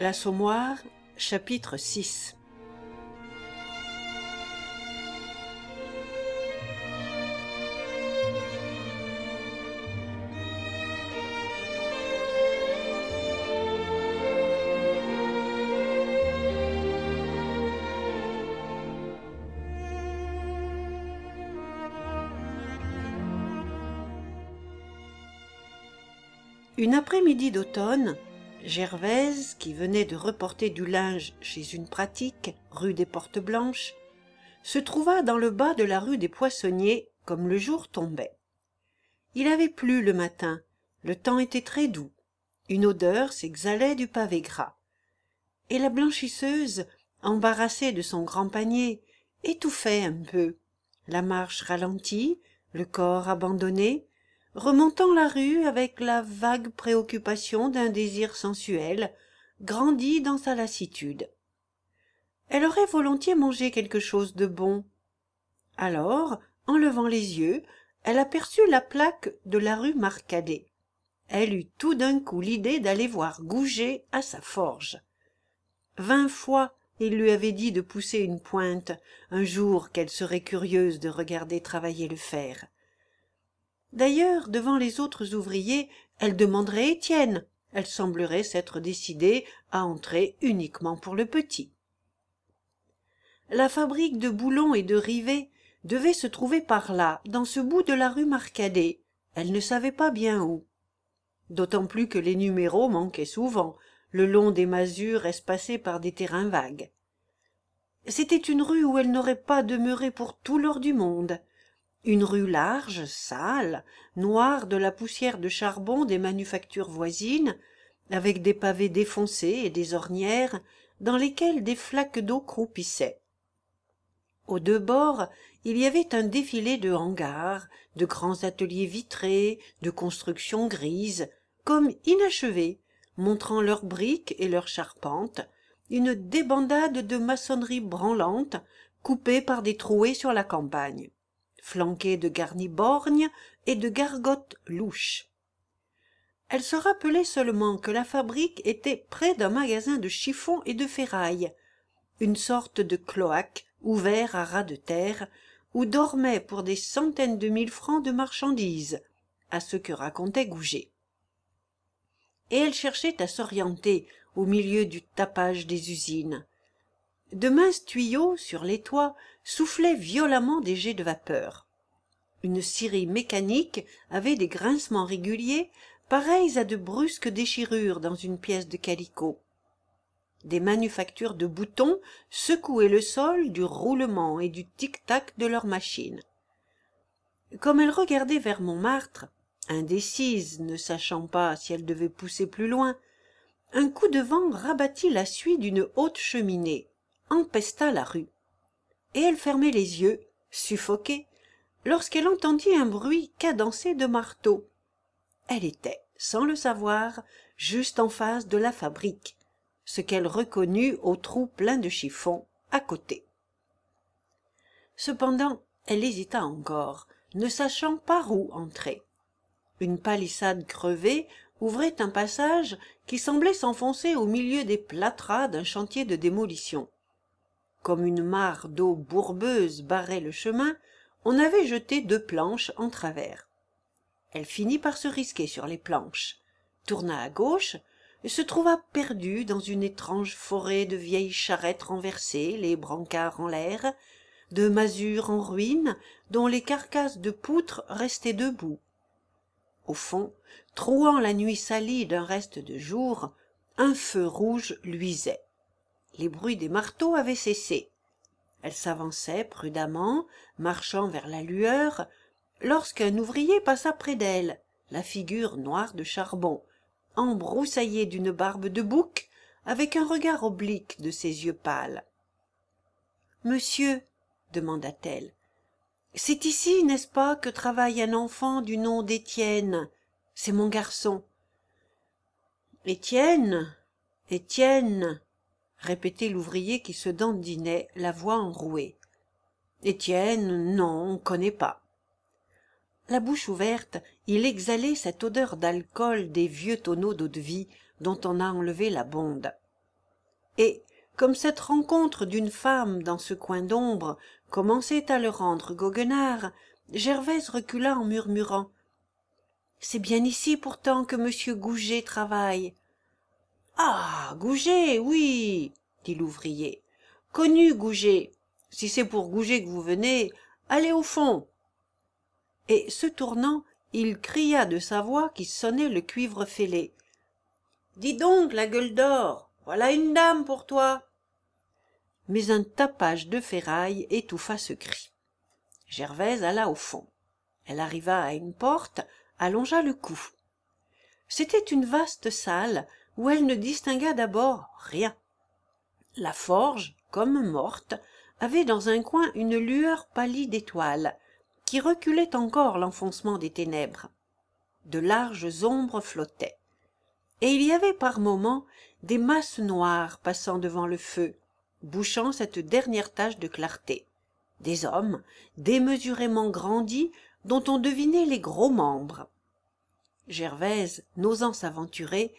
L'Assommoir, chapitre 6 après-midi d'automne, Gervaise, qui venait de reporter du linge chez une pratique, rue des Portes Blanches, se trouva dans le bas de la rue des Poissonniers comme le jour tombait. Il avait plu le matin, le temps était très doux, une odeur s'exhalait du pavé gras, et la blanchisseuse, embarrassée de son grand panier, étouffait un peu, la marche ralentie, le corps abandonné, remontant la rue avec la vague préoccupation d'un désir sensuel, grandit dans sa lassitude. Elle aurait volontiers mangé quelque chose de bon. Alors, en levant les yeux, elle aperçut la plaque de la rue Marcadet. Elle eut tout d'un coup l'idée d'aller voir Gouger à sa forge. Vingt fois il lui avait dit de pousser une pointe, un jour qu'elle serait curieuse de regarder travailler le fer. D'ailleurs, devant les autres ouvriers, elle demanderait Étienne. Elle semblerait s'être décidée à entrer uniquement pour le petit. La fabrique de boulons et de rivets devait se trouver par là, dans ce bout de la rue Marcadet. Elle ne savait pas bien où. D'autant plus que les numéros manquaient souvent, le long des masures espacées par des terrains vagues. C'était une rue où elle n'aurait pas demeuré pour tout l'or du monde une rue large sale noire de la poussière de charbon des manufactures voisines avec des pavés défoncés et des ornières dans lesquelles des flaques d'eau croupissaient aux deux bords il y avait un défilé de hangars de grands ateliers vitrés de constructions grises comme inachevées montrant leurs briques et leurs charpentes une débandade de maçonnerie branlante coupée par des trouées sur la campagne flanquée de borgnes et de gargotes louches. Elle se rappelait seulement que la fabrique était près d'un magasin de chiffons et de ferrailles, une sorte de cloaque ouvert à ras de terre, où dormaient pour des centaines de mille francs de marchandises, à ce que racontait Goujet. Et elle cherchait à s'orienter au milieu du tapage des usines, de minces tuyaux sur les toits soufflaient violemment des jets de vapeur une scierie mécanique avait des grincements réguliers pareils à de brusques déchirures dans une pièce de calicot des manufactures de boutons secouaient le sol du roulement et du tic-tac de leurs machines comme elle regardait vers montmartre indécise ne sachant pas si elle devait pousser plus loin un coup de vent rabattit la suie d'une haute cheminée empesta la rue et elle fermait les yeux suffoquée lorsqu'elle entendit un bruit cadencé de marteau. elle était sans le savoir juste en face de la fabrique ce qu'elle reconnut au trou plein de chiffons à côté cependant elle hésita encore ne sachant par où entrer une palissade crevée ouvrait un passage qui semblait s'enfoncer au milieu des plâtras d'un chantier de démolition comme une mare d'eau bourbeuse barrait le chemin on avait jeté deux planches en travers elle finit par se risquer sur les planches tourna à gauche et se trouva perdue dans une étrange forêt de vieilles charrettes renversées les brancards en l'air de masures en ruines dont les carcasses de poutres restaient debout au fond trouant la nuit salie d'un reste de jour un feu rouge luisait les bruits des marteaux avaient cessé elle s'avançait prudemment marchant vers la lueur lorsqu'un ouvrier passa près d'elle la figure noire de charbon embroussaillée d'une barbe de bouc avec un regard oblique de ses yeux pâles monsieur demanda-t-elle c'est ici n'est-ce pas que travaille un enfant du nom d'étienne c'est mon garçon étienne étienne répétait l'ouvrier qui se dandinait la voix enrouée étienne non on ne connaît pas la bouche ouverte il exhalait cette odeur d'alcool des vieux tonneaux d'eau-de-vie dont on a enlevé la bonde et comme cette rencontre d'une femme dans ce coin d'ombre commençait à le rendre goguenard gervaise recula en murmurant c'est bien ici pourtant que m Gouget travaille ah oui dit l'ouvrier connu goujet si c'est pour goujet que vous venez allez au fond et se tournant il cria de sa voix qui sonnait le cuivre fêlé dis donc la gueule d'or voilà une dame pour toi mais un tapage de ferraille étouffa ce cri gervaise alla au fond elle arriva à une porte allongea le cou c'était une vaste salle où elle ne distingua d'abord rien la forge comme morte avait dans un coin une lueur pâlie d'étoiles qui reculait encore l'enfoncement des ténèbres de larges ombres flottaient et il y avait par moments des masses noires passant devant le feu bouchant cette dernière tache de clarté des hommes démesurément grandis dont on devinait les gros membres gervaise n'osant s'aventurer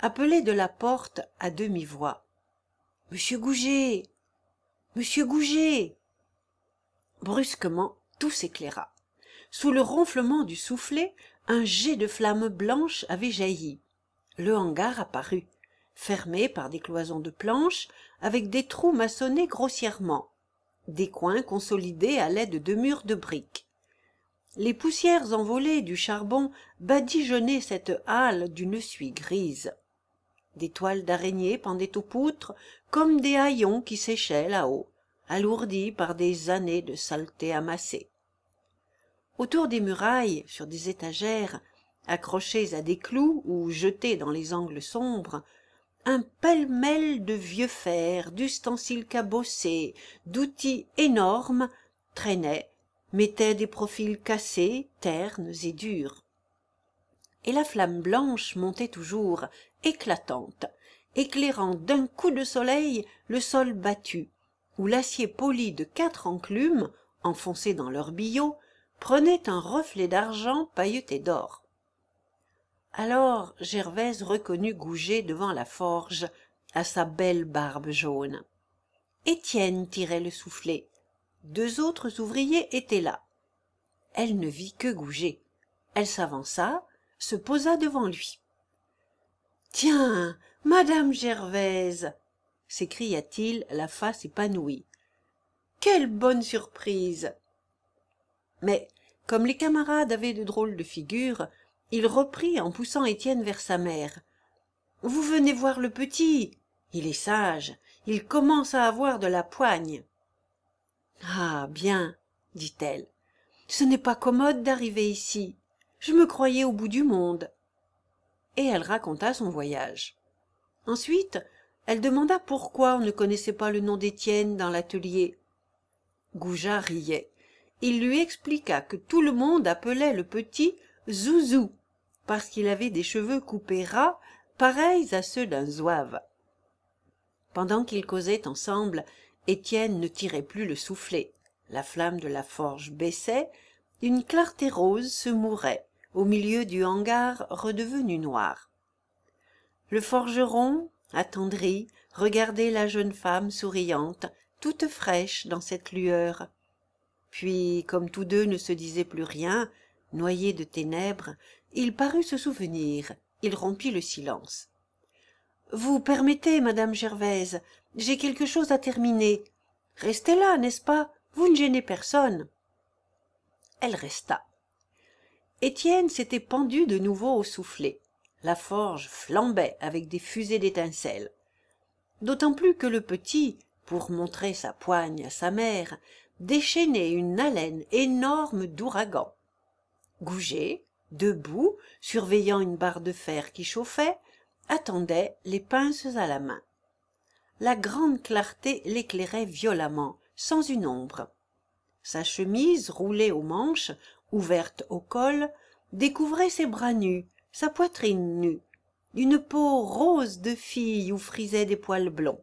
appelait de la porte à demi-voix monsieur Gouget monsieur Gouget !» brusquement tout s'éclaira sous le ronflement du soufflet un jet de flamme blanche avait jailli le hangar apparut fermé par des cloisons de planches avec des trous maçonnés grossièrement des coins consolidés à l'aide de murs de briques les poussières envolées du charbon badigeonnaient cette halle d'une suie grise des toiles d'araignée pendaient aux poutres comme des haillons qui séchaient là-haut alourdis par des années de saleté amassée autour des murailles sur des étagères accrochées à des clous ou jetées dans les angles sombres un pêle-mêle de vieux fers d'ustensiles cabossés d'outils énormes traînait mettait des profils cassés ternes et durs et la flamme blanche montait toujours éclatante éclairant d'un coup de soleil le sol battu où l'acier poli de quatre enclumes enfoncées dans leurs billots prenait un reflet d'argent pailleté d'or alors gervaise reconnut Gouget devant la forge à sa belle barbe jaune étienne tirait le soufflet deux autres ouvriers étaient là elle ne vit que Gouget. elle s'avança se posa devant lui tiens madame gervaise s'écria-t-il la face épanouie quelle bonne surprise mais comme les camarades avaient de drôles de figures il reprit en poussant étienne vers sa mère vous venez voir le petit il est sage il commence à avoir de la poigne ah bien dit-elle ce n'est pas commode d'arriver ici je me croyais au bout du monde et elle raconta son voyage ensuite elle demanda pourquoi on ne connaissait pas le nom d'étienne dans l'atelier goujat riait il lui expliqua que tout le monde appelait le petit zouzou parce qu'il avait des cheveux coupés ras pareils à ceux d'un zouave pendant qu'ils causaient ensemble étienne ne tirait plus le soufflet la flamme de la forge baissait une clarté rose se mourait au milieu du hangar redevenu noir le forgeron attendri regardait la jeune femme souriante toute fraîche dans cette lueur puis comme tous deux ne se disaient plus rien noyés de ténèbres il parut se souvenir il rompit le silence vous permettez madame gervaise j'ai quelque chose à terminer restez là n'est-ce pas vous ne gênez personne elle resta étienne s'était pendu de nouveau au soufflet la forge flambait avec des fusées d'étincelles d'autant plus que le petit pour montrer sa poigne à sa mère déchaînait une haleine énorme d'ouragan goujet debout surveillant une barre de fer qui chauffait attendait les pinces à la main la grande clarté l'éclairait violemment sans une ombre sa chemise roulée aux manches ouverte au col découvrait ses bras nus sa poitrine nue une peau rose de fille où frisaient des poils blonds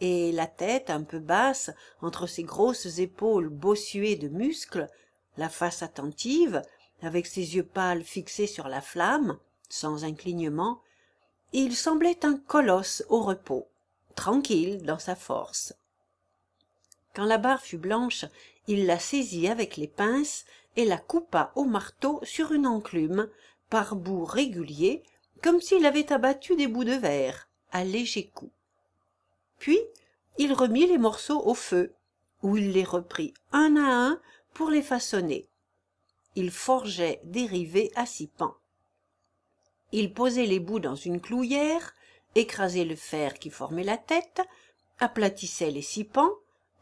et la tête un peu basse entre ses grosses épaules bossuées de muscles la face attentive avec ses yeux pâles fixés sur la flamme sans un il semblait un colosse au repos tranquille dans sa force quand la barre fut blanche il la saisit avec les pinces et la coupa au marteau sur une enclume par bouts réguliers comme s'il avait abattu des bouts de verre à léger coup. puis il remit les morceaux au feu où il les reprit un à un pour les façonner il forgeait des rivets à six pans il posait les bouts dans une clouière écrasait le fer qui formait la tête aplatissait les six pans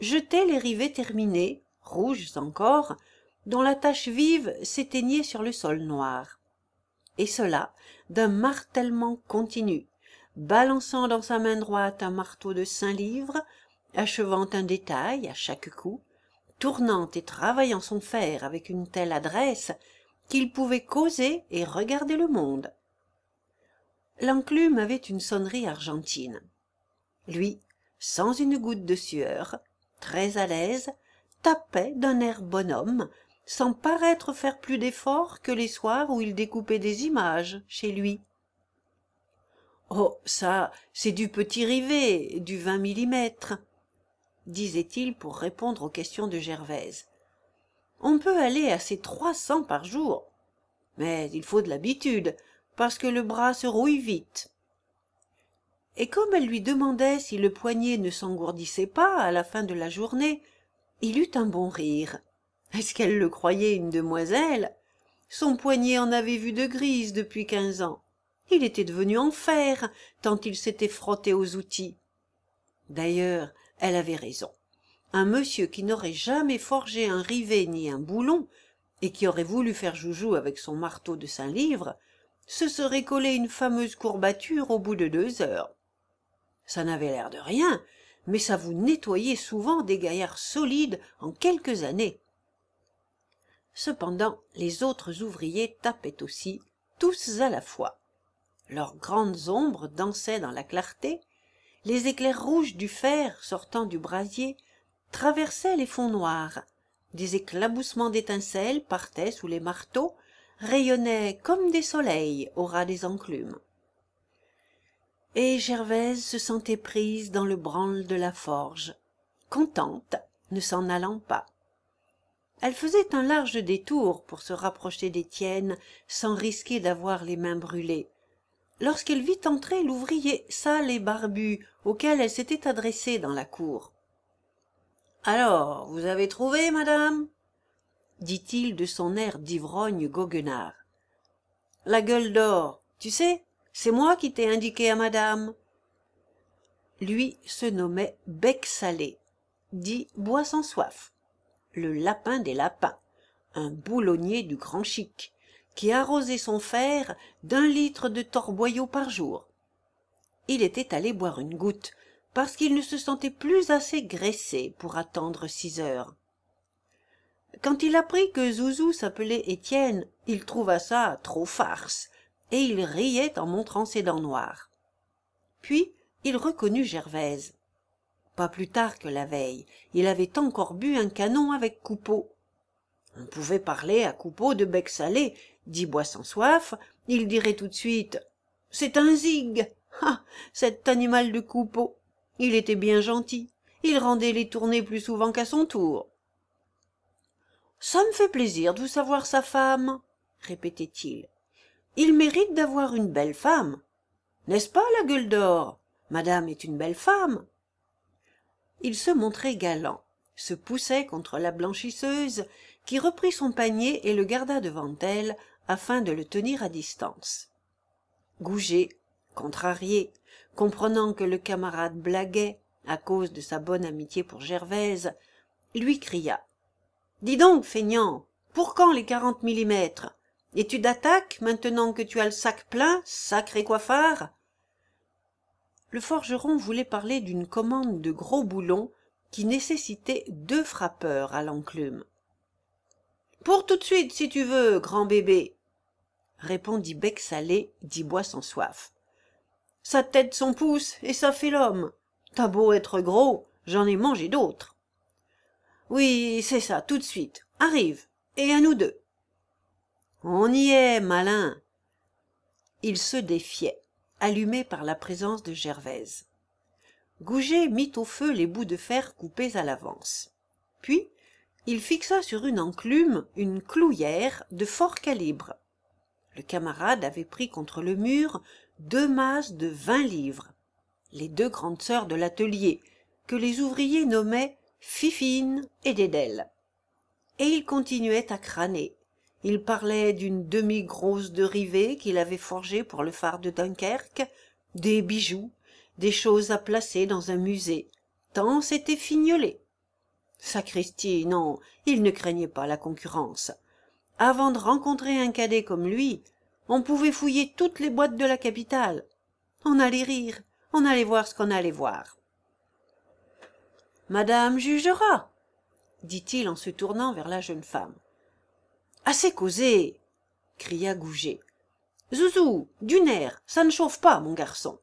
jetait les rivets terminés rouges encore dont la tache vive s'éteignait sur le sol noir et cela d'un martèlement continu balançant dans sa main droite un marteau de cinq livres achevant un détail à chaque coup tournant et travaillant son fer avec une telle adresse qu'il pouvait causer et regarder le monde l'enclume avait une sonnerie argentine lui sans une goutte de sueur très à l'aise tapait d'un air bonhomme sans paraître faire plus d'efforts que les soirs où il découpait des images chez lui oh ça c'est du petit rivet du vingt millimètres disait-il pour répondre aux questions de gervaise on peut aller à ces trois cents par jour mais il faut de l'habitude parce que le bras se rouille vite et comme elle lui demandait si le poignet ne s'engourdissait pas à la fin de la journée il eut un bon rire est-ce qu'elle le croyait une demoiselle son poignet en avait vu de grise depuis quinze ans il était devenu en fer tant il s'était frotté aux outils d'ailleurs elle avait raison un monsieur qui n'aurait jamais forgé un rivet ni un boulon et qui aurait voulu faire joujou avec son marteau de cinq livres se serait collé une fameuse courbature au bout de deux heures ça n'avait l'air de rien mais ça vous nettoyait souvent des gaillards solides en quelques années cependant les autres ouvriers tapaient aussi tous à la fois leurs grandes ombres dansaient dans la clarté les éclairs rouges du fer sortant du brasier traversaient les fonds noirs des éclaboussements d'étincelles partaient sous les marteaux rayonnaient comme des soleils au ras des enclumes et gervaise se sentait prise dans le branle de la forge contente ne s'en allant pas elle faisait un large détour pour se rapprocher d'étienne sans risquer d'avoir les mains brûlées lorsqu'elle vit entrer l'ouvrier sale et barbu auquel elle s'était adressée dans la cour alors vous avez trouvé madame dit-il de son air d'ivrogne goguenard la gueule d'or tu sais c'est moi qui t'ai indiqué à madame lui se nommait bec salé dit bois sans soif le lapin des lapins un boulonnier du grand chic qui arrosait son fer d'un litre de torboyau par jour il était allé boire une goutte parce qu'il ne se sentait plus assez graissé pour attendre six heures quand il apprit que zouzou s'appelait étienne il trouva ça trop farce et il riait en montrant ses dents noires puis il reconnut gervaise pas plus tard que la veille il avait encore bu un canon avec coupeau on pouvait parler à coupeau de bec salé dit soif. il dirait tout de suite c'est un zig ah cet animal de coupeau il était bien gentil il rendait les tournées plus souvent qu'à son tour ça me fait plaisir de vous savoir sa femme répétait-il il mérite d'avoir une belle femme n'est-ce pas la gueule d'or madame est une belle femme il se montrait galant se poussait contre la blanchisseuse qui reprit son panier et le garda devant elle afin de le tenir à distance goujet contrarié comprenant que le camarade blaguait à cause de sa bonne amitié pour gervaise lui cria dis donc feignant pour quand les quarante millimètres es-tu d'attaque maintenant que tu as le sac plein sacré coiffard le forgeron voulait parler d'une commande de gros boulons qui nécessitait deux frappeurs à l'enclume pour tout de suite si tu veux grand bébé répondit bec salé dit bois sans soif sa tête son pouce et ça fait l'homme t'as beau être gros j'en ai mangé d'autres oui c'est ça tout de suite arrive et à nous deux on y est malin il se défiait allumé par la présence de gervaise Gouget mit au feu les bouts de fer coupés à l'avance puis il fixa sur une enclume une clouière de fort calibre le camarade avait pris contre le mur deux masses de vingt livres les deux grandes sœurs de l'atelier que les ouvriers nommaient fifine et dédèle et il continuait à crâner il parlait d'une demi-grosse de qu'il avait forgée pour le phare de dunkerque des bijoux des choses à placer dans un musée tant c'était fignolé sacristi non il ne craignait pas la concurrence avant de rencontrer un cadet comme lui on pouvait fouiller toutes les boîtes de la capitale on allait rire on allait voir ce qu'on allait voir madame jugera dit-il en se tournant vers la jeune femme assez causé cria Gouget. zouzou du nerf ça ne chauffe pas mon garçon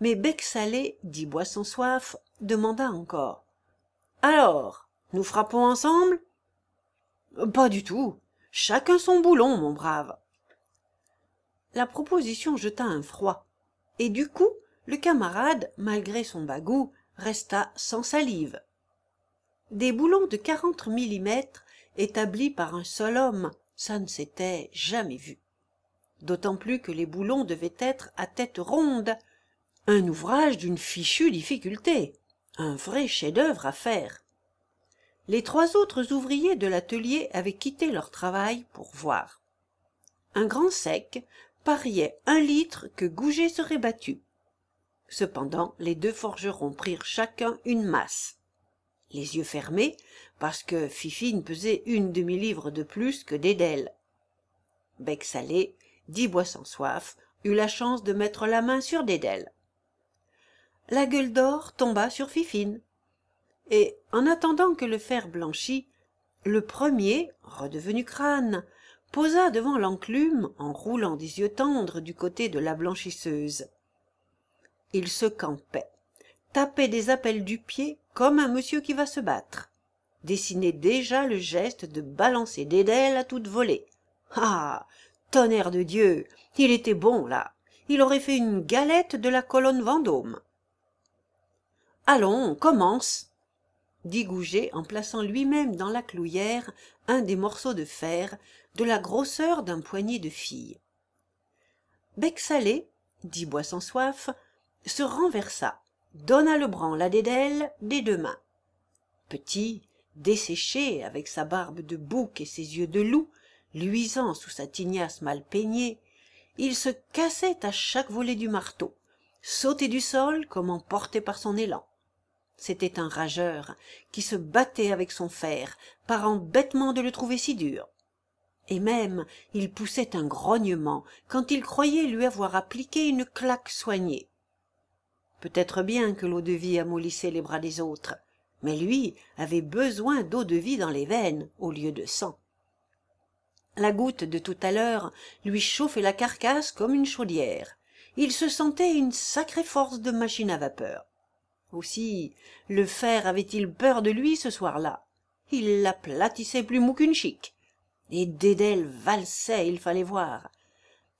mais bec salé dit boisson soif demanda encore alors nous frappons ensemble pas du tout chacun son boulon mon brave la proposition jeta un froid et du coup le camarade malgré son bagout resta sans salive des boulons de quarante millimètres établi par un seul homme ça ne s'était jamais vu d'autant plus que les boulons devaient être à tête ronde un ouvrage d'une fichue difficulté un vrai chef-d'œuvre à faire les trois autres ouvriers de l'atelier avaient quitté leur travail pour voir un grand sec pariait un litre que Gouget serait battu cependant les deux forgerons prirent chacun une masse les yeux fermés parce que fifine pesait une demi-livre de plus que dédèle bec salé dit soif, eut la chance de mettre la main sur dédèle la gueule d'or tomba sur fifine et en attendant que le fer blanchît le premier redevenu crâne posa devant l'enclume en roulant des yeux tendres du côté de la blanchisseuse il se campait tapait des appels du pied comme un monsieur qui va se battre dessinait déjà le geste de balancer des à toute volée ah tonnerre de dieu il était bon là il aurait fait une galette de la colonne vendôme allons commence dit Gouget en plaçant lui-même dans la clouière un des morceaux de fer de la grosseur d'un poignet de fille bec salé dit Bois-sans-soif, se renversa donna le la dédelle des deux mains petit desséché avec sa barbe de bouc et ses yeux de loup luisant sous sa tignasse mal peignée il se cassait à chaque volée du marteau sautait du sol comme emporté par son élan c'était un rageur qui se battait avec son fer par bêtement de le trouver si dur et même il poussait un grognement quand il croyait lui avoir appliqué une claque soignée peut-être bien que l'eau-de-vie amollissait les bras des autres mais lui avait besoin d'eau-de-vie dans les veines au lieu de sang la goutte de tout à l'heure lui chauffait la carcasse comme une chaudière il se sentait une sacrée force de machine à vapeur aussi le fer avait-il peur de lui ce soir-là il l'aplatissait plus mou qu'une chic, et Dédèle valsait il fallait voir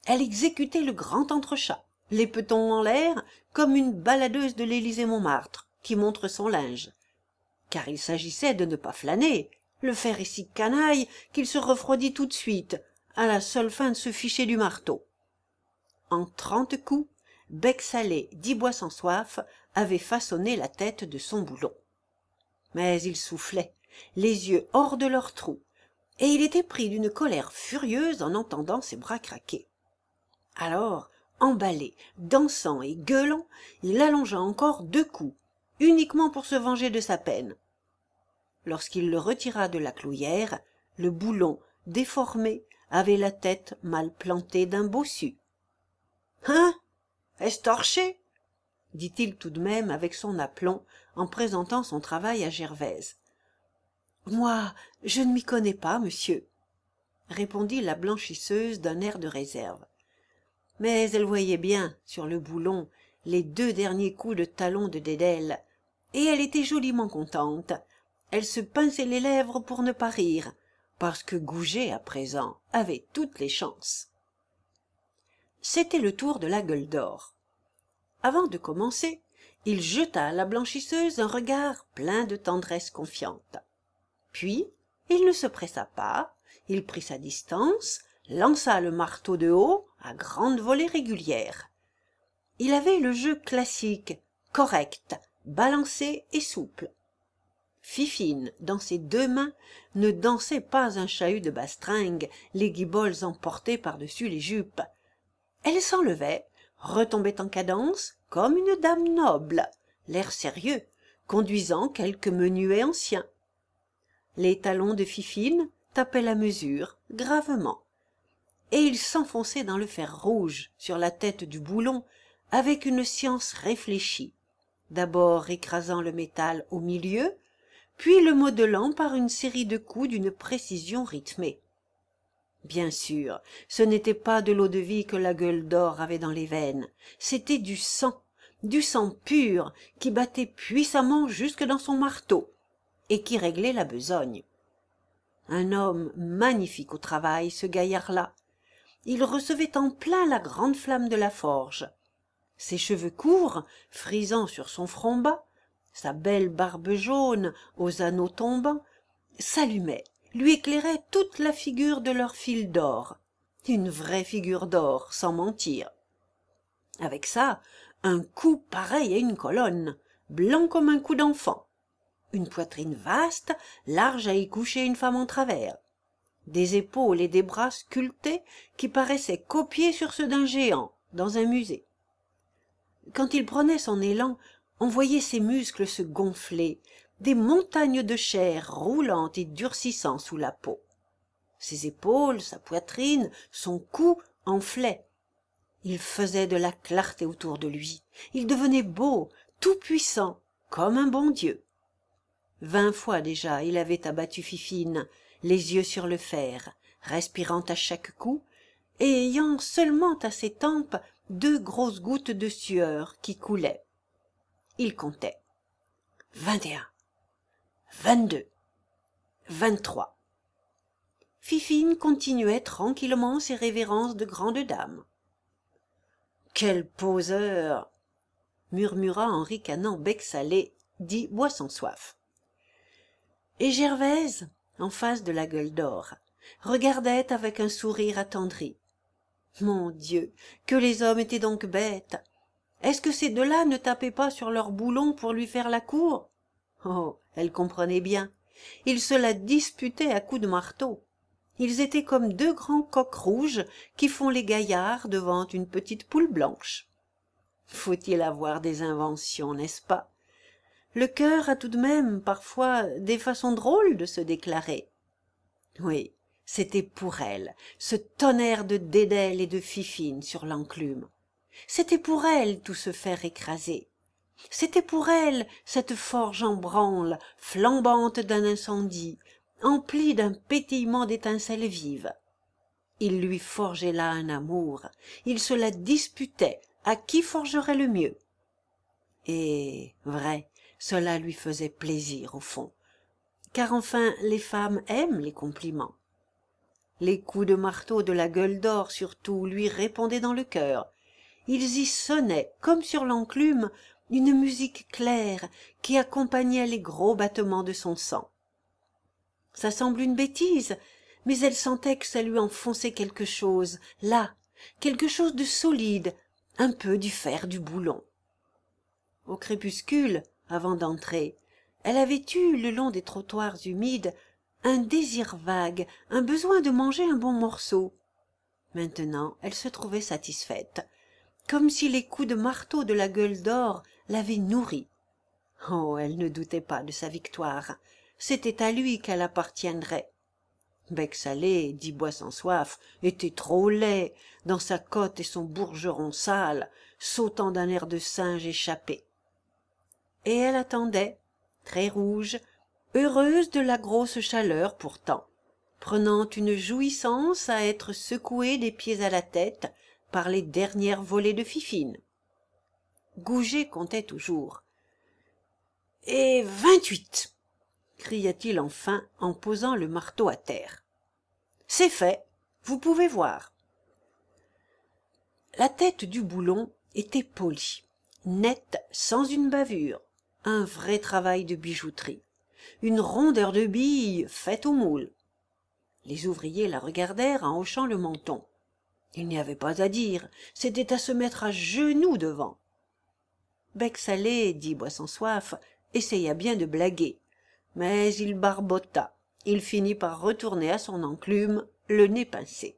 elle exécutait le grand entrechat les petons en l'air, comme une baladeuse de l'Élysée-Montmartre qui montre son linge. Car il s'agissait de ne pas flâner. Le fer est si canaille qu'il se refroidit tout de suite, à la seule fin de se ficher du marteau. En trente coups, bec salé bois sans soif avait façonné la tête de son boulon mais il soufflait les yeux hors de leur trou et il était pris d'une colère furieuse en entendant ses bras craquer alors emballé dansant et gueulant il allongea encore deux coups uniquement pour se venger de sa peine lorsqu'il le retira de la clouière le boulon déformé avait la tête mal plantée d'un bossu hein Est-ce torché dit-il tout de même avec son aplomb en présentant son travail à gervaise moi je ne m'y connais pas monsieur répondit la blanchisseuse d'un air de réserve mais elle voyait bien sur le boulon les deux derniers coups de talon de dédale et elle était joliment contente elle se pinçait les lèvres pour ne pas rire parce que Gouget, à présent avait toutes les chances c'était le tour de la gueule d'or avant de commencer il jeta à la blanchisseuse un regard plein de tendresse confiante puis il ne se pressa pas il prit sa distance lança le marteau de haut à grande volée régulière il avait le jeu classique correct balancé et souple fifine dans ses deux mains ne dansait pas un chahut de bastringue les guiboles emportées par-dessus les jupes elle s'enlevait retombait en cadence comme une dame noble l'air sérieux conduisant quelques menuets ancien les talons de fifine tapaient la mesure gravement et il s'enfonçait dans le fer rouge sur la tête du boulon avec une science réfléchie d'abord écrasant le métal au milieu puis le modelant par une série de coups d'une précision rythmée bien sûr ce n'était pas de l'eau-de-vie que la gueule d'or avait dans les veines c'était du sang du sang pur qui battait puissamment jusque dans son marteau et qui réglait la besogne un homme magnifique au travail ce gaillard-là il recevait en plein la grande flamme de la forge ses cheveux courts frisant sur son front bas sa belle barbe jaune aux anneaux tombants s'allumaient lui éclairaient toute la figure de leur fil d'or une vraie figure d'or sans mentir avec ça un cou pareil à une colonne blanc comme un cou d'enfant une poitrine vaste large à y coucher une femme en travers des épaules et des bras sculptés qui paraissaient copiés sur ceux d'un géant dans un musée quand il prenait son élan on voyait ses muscles se gonfler des montagnes de chair roulant et durcissant sous la peau ses épaules sa poitrine son cou enflaient il faisait de la clarté autour de lui il devenait beau tout-puissant comme un bon dieu vingt fois déjà il avait abattu fifine les yeux sur le fer respirant à chaque coup et ayant seulement à ses tempes deux grosses gouttes de sueur qui coulaient il comptait vingt et un vingt-deux vingt-trois fifine continuait tranquillement ses révérences de grande dame quel poseur murmura en ricanant bec salé dit « et gervaise en face de la gueule d'or regardait avec un sourire attendri mon dieu que les hommes étaient donc bêtes est-ce que ces deux-là ne tapaient pas sur leur boulon pour lui faire la cour oh elle comprenait bien ils se la disputaient à coups de marteau ils étaient comme deux grands coqs rouges qui font les gaillards devant une petite poule blanche faut-il avoir des inventions n'est-ce pas le cœur a tout de même parfois des façons drôles de se déclarer oui c'était pour elle ce tonnerre de dédel et de fifine sur l'enclume c'était pour elle tout se faire écraser c'était pour elle cette forge en branle flambante d'un incendie emplie d'un pétillement d'étincelles vives il lui forgeait là un amour il se la disputait à qui forgerait le mieux et vrai cela lui faisait plaisir au fond car enfin les femmes aiment les compliments les coups de marteau de la gueule d'or surtout lui répondaient dans le cœur ils y sonnaient comme sur l'enclume une musique claire qui accompagnait les gros battements de son sang ça semble une bêtise mais elle sentait que ça lui enfonçait quelque chose là quelque chose de solide un peu du fer du boulon au crépuscule avant d'entrer elle avait eu le long des trottoirs humides un désir vague un besoin de manger un bon morceau maintenant elle se trouvait satisfaite comme si les coups de marteau de la gueule d'or l'avaient nourrie oh elle ne doutait pas de sa victoire c'était à lui qu'elle appartiendrait bec salé dit Bois-sans-soif, était trop laid dans sa cote et son bourgeron sale sautant d'un air de singe échappé et elle attendait, très rouge, heureuse de la grosse chaleur pourtant, prenant une jouissance à être secouée des pieds à la tête par les dernières volées de Fifine. Gouget comptait toujours. Et vingt-huit cria-t-il enfin en posant le marteau à terre. C'est fait, vous pouvez voir. La tête du boulon était polie, nette, sans une bavure, un vrai travail de bijouterie une rondeur de bille faite au moule les ouvriers la regardèrent en hochant le menton il n'y avait pas à dire c'était à se mettre à genoux devant bec salé dit boisson soif essaya bien de blaguer mais il barbota il finit par retourner à son enclume le nez pincé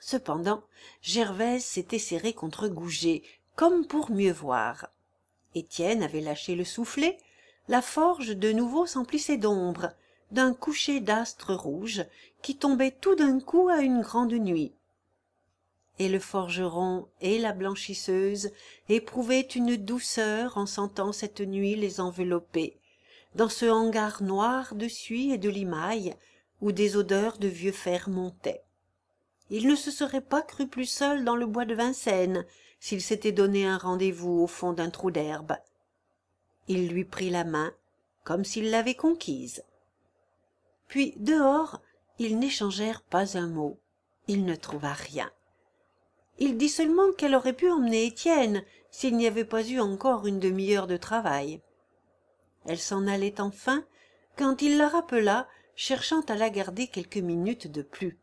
cependant gervaise s'était serrée contre Gouget, comme pour mieux voir étienne avait lâché le soufflet la forge de nouveau s'emplissait d'ombre d'un coucher d'astres rouges qui tombait tout d'un coup à une grande nuit et le forgeron et la blanchisseuse éprouvaient une douceur en sentant cette nuit les envelopper dans ce hangar noir de suie et de limaille où des odeurs de vieux fer montaient ils ne se seraient pas crus plus seuls dans le bois de vincennes s'il s'était donné un rendez-vous au fond d'un trou d'herbe il lui prit la main comme s'il l'avait conquise puis dehors ils n'échangèrent pas un mot il ne trouva rien il dit seulement qu'elle aurait pu emmener étienne s'il n'y avait pas eu encore une demi-heure de travail elle s'en allait enfin quand il la rappela cherchant à la garder quelques minutes de plus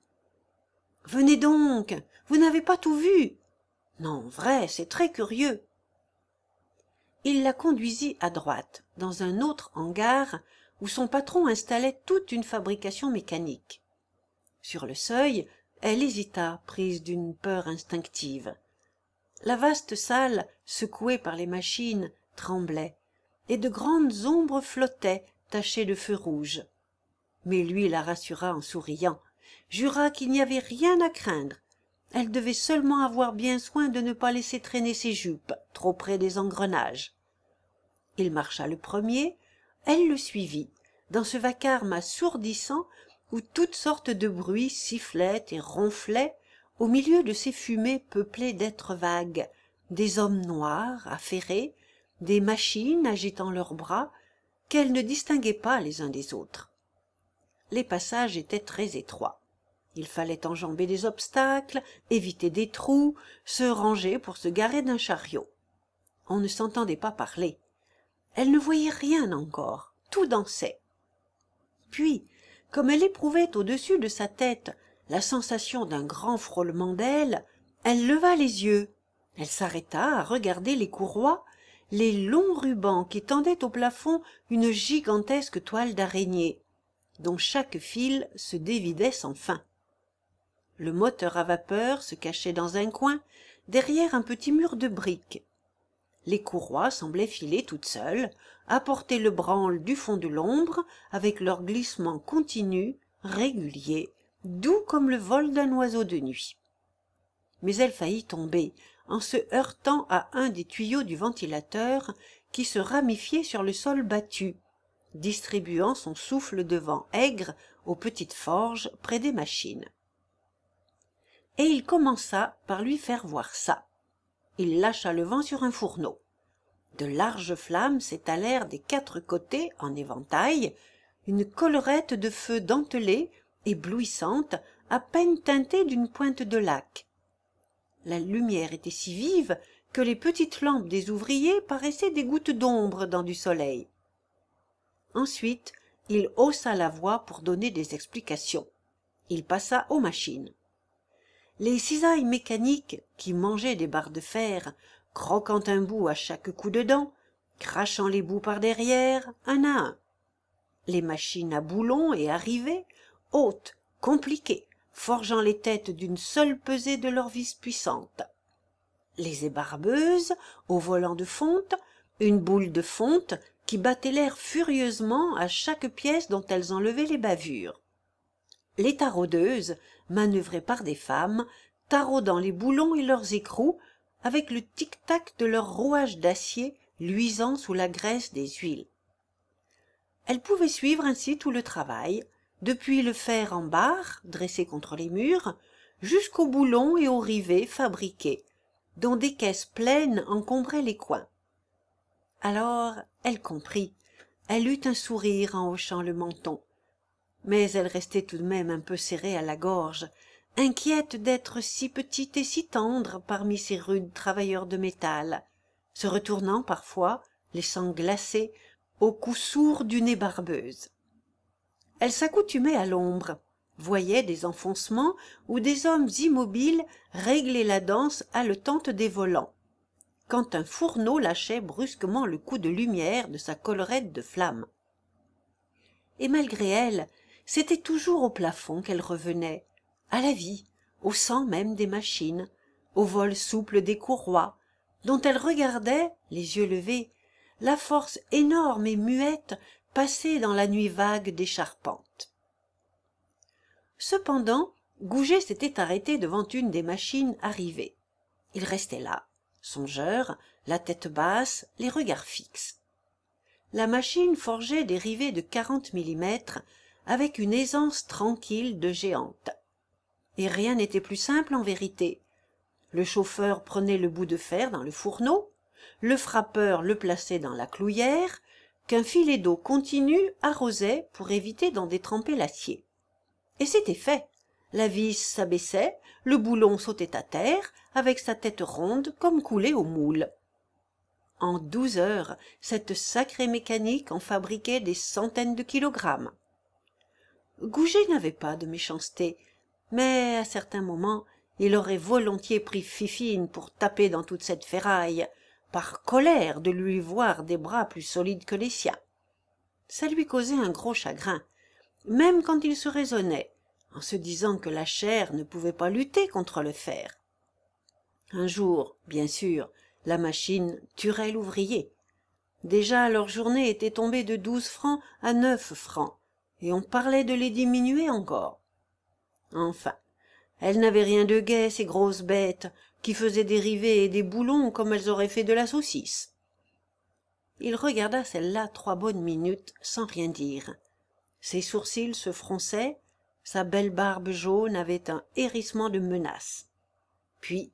venez donc vous n'avez pas tout vu non vrai c'est très curieux il la conduisit à droite dans un autre hangar où son patron installait toute une fabrication mécanique sur le seuil elle hésita prise d'une peur instinctive la vaste salle secouée par les machines tremblait et de grandes ombres flottaient tachées de feu rouge mais lui la rassura en souriant jura qu'il n'y avait rien à craindre elle devait seulement avoir bien soin de ne pas laisser traîner ses jupes trop près des engrenages. Il marcha le premier, elle le suivit, dans ce vacarme assourdissant où toutes sortes de bruits sifflaient et ronflaient au milieu de ces fumées peuplées d'êtres vagues, des hommes noirs, affairés, des machines agitant leurs bras, qu'elle ne distinguait pas les uns des autres. Les passages étaient très étroits. Il fallait enjamber des obstacles, éviter des trous, se ranger pour se garer d'un chariot. On ne s'entendait pas parler. Elle ne voyait rien encore, tout dansait. Puis, comme elle éprouvait au-dessus de sa tête la sensation d'un grand frôlement d'ailes, elle leva les yeux. Elle s'arrêta à regarder les courroies, les longs rubans qui tendaient au plafond une gigantesque toile d'araignée, dont chaque fil se dévidait sans fin le moteur à vapeur se cachait dans un coin derrière un petit mur de briques les courroies semblaient filer toutes seules apporter le branle du fond de l'ombre avec leur glissement continu régulier doux comme le vol d'un oiseau de nuit mais elle faillit tomber en se heurtant à un des tuyaux du ventilateur qui se ramifiait sur le sol battu distribuant son souffle de vent aigre aux petites forges près des machines et il commença par lui faire voir ça. Il lâcha le vent sur un fourneau. De larges flammes s'étalèrent des quatre côtés en éventail, une collerette de feu dentelée éblouissante, à peine teintée d'une pointe de lac. La lumière était si vive que les petites lampes des ouvriers paraissaient des gouttes d'ombre dans du soleil. Ensuite, il haussa la voix pour donner des explications. Il passa aux machines les cisailles mécaniques qui mangeaient des barres de fer croquant un bout à chaque coup de dent crachant les bouts par derrière un à un les machines à boulons et à hautes compliquées forgeant les têtes d'une seule pesée de leurs vis puissantes les ébarbeuses au volant de fonte une boule de fonte qui battait l'air furieusement à chaque pièce dont elles enlevaient les bavures les taraudeuses Manœuvrés par des femmes taraudant les boulons et leurs écrous avec le tic-tac de leurs rouages d'acier luisant sous la graisse des huiles elle pouvait suivre ainsi tout le travail depuis le fer en barre, dressé contre les murs jusqu'aux boulons et aux rivets fabriqués dont des caisses pleines encombraient les coins alors elle comprit elle eut un sourire en hochant le menton mais elle restait tout de même un peu serrée à la gorge, inquiète d'être si petite et si tendre parmi ces rudes travailleurs de métal, se retournant parfois, les sangs glacés, au coup sourd du nez barbeuse. Elle s'accoutumait à l'ombre, voyait des enfoncements où des hommes immobiles réglaient la danse haletante des volants. Quand un fourneau lâchait brusquement le coup de lumière de sa collerette de flamme. Et malgré elle, c'était toujours au plafond qu'elle revenait à la vie au sang même des machines au vol souple des courroies dont elle regardait les yeux levés la force énorme et muette passer dans la nuit vague des charpentes cependant Gouget s'était arrêté devant une des machines arrivées il restait là songeur la tête basse les regards fixes la machine forgeait des rivets de quarante millimètres avec une aisance tranquille de géante. Et rien n'était plus simple en vérité. Le chauffeur prenait le bout de fer dans le fourneau, le frappeur le plaçait dans la clouière, qu'un filet d'eau continue arrosait pour éviter d'en détremper l'acier. Et c'était fait. La vis s'abaissait, le boulon sautait à terre, avec sa tête ronde comme coulée au moule. En douze heures, cette sacrée mécanique en fabriquait des centaines de kilogrammes. Gouget n'avait pas de méchanceté mais à certains moments il aurait volontiers pris fifine pour taper dans toute cette ferraille par colère de lui voir des bras plus solides que les siens ça lui causait un gros chagrin même quand il se raisonnait en se disant que la chair ne pouvait pas lutter contre le fer un jour bien sûr la machine tuerait l'ouvrier déjà leur journée était tombée de douze francs à neuf francs et on parlait de les diminuer encore enfin elles n'avaient rien de gai ces grosses bêtes qui faisaient des rivets et des boulons comme elles auraient fait de la saucisse il regarda celle-là trois bonnes minutes sans rien dire ses sourcils se fronçaient sa belle barbe jaune avait un hérissement de menace puis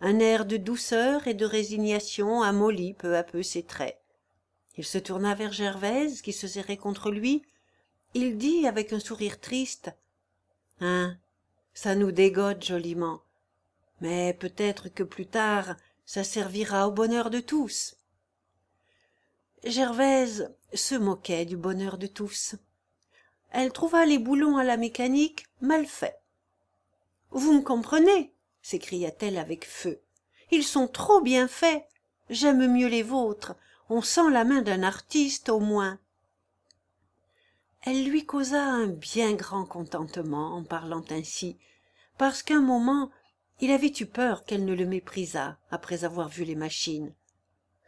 un air de douceur et de résignation amollit peu à peu ses traits il se tourna vers gervaise qui se serrait contre lui il dit avec un sourire triste hein ça nous dégote joliment mais peut-être que plus tard ça servira au bonheur de tous gervaise se moquait du bonheur de tous elle trouva les boulons à la mécanique mal faits vous me comprenez s'écria-t-elle avec feu ils sont trop bien faits j'aime mieux les vôtres on sent la main d'un artiste au moins elle lui causa un bien grand contentement en parlant ainsi parce qu'un moment il avait eu peur qu'elle ne le méprisât après avoir vu les machines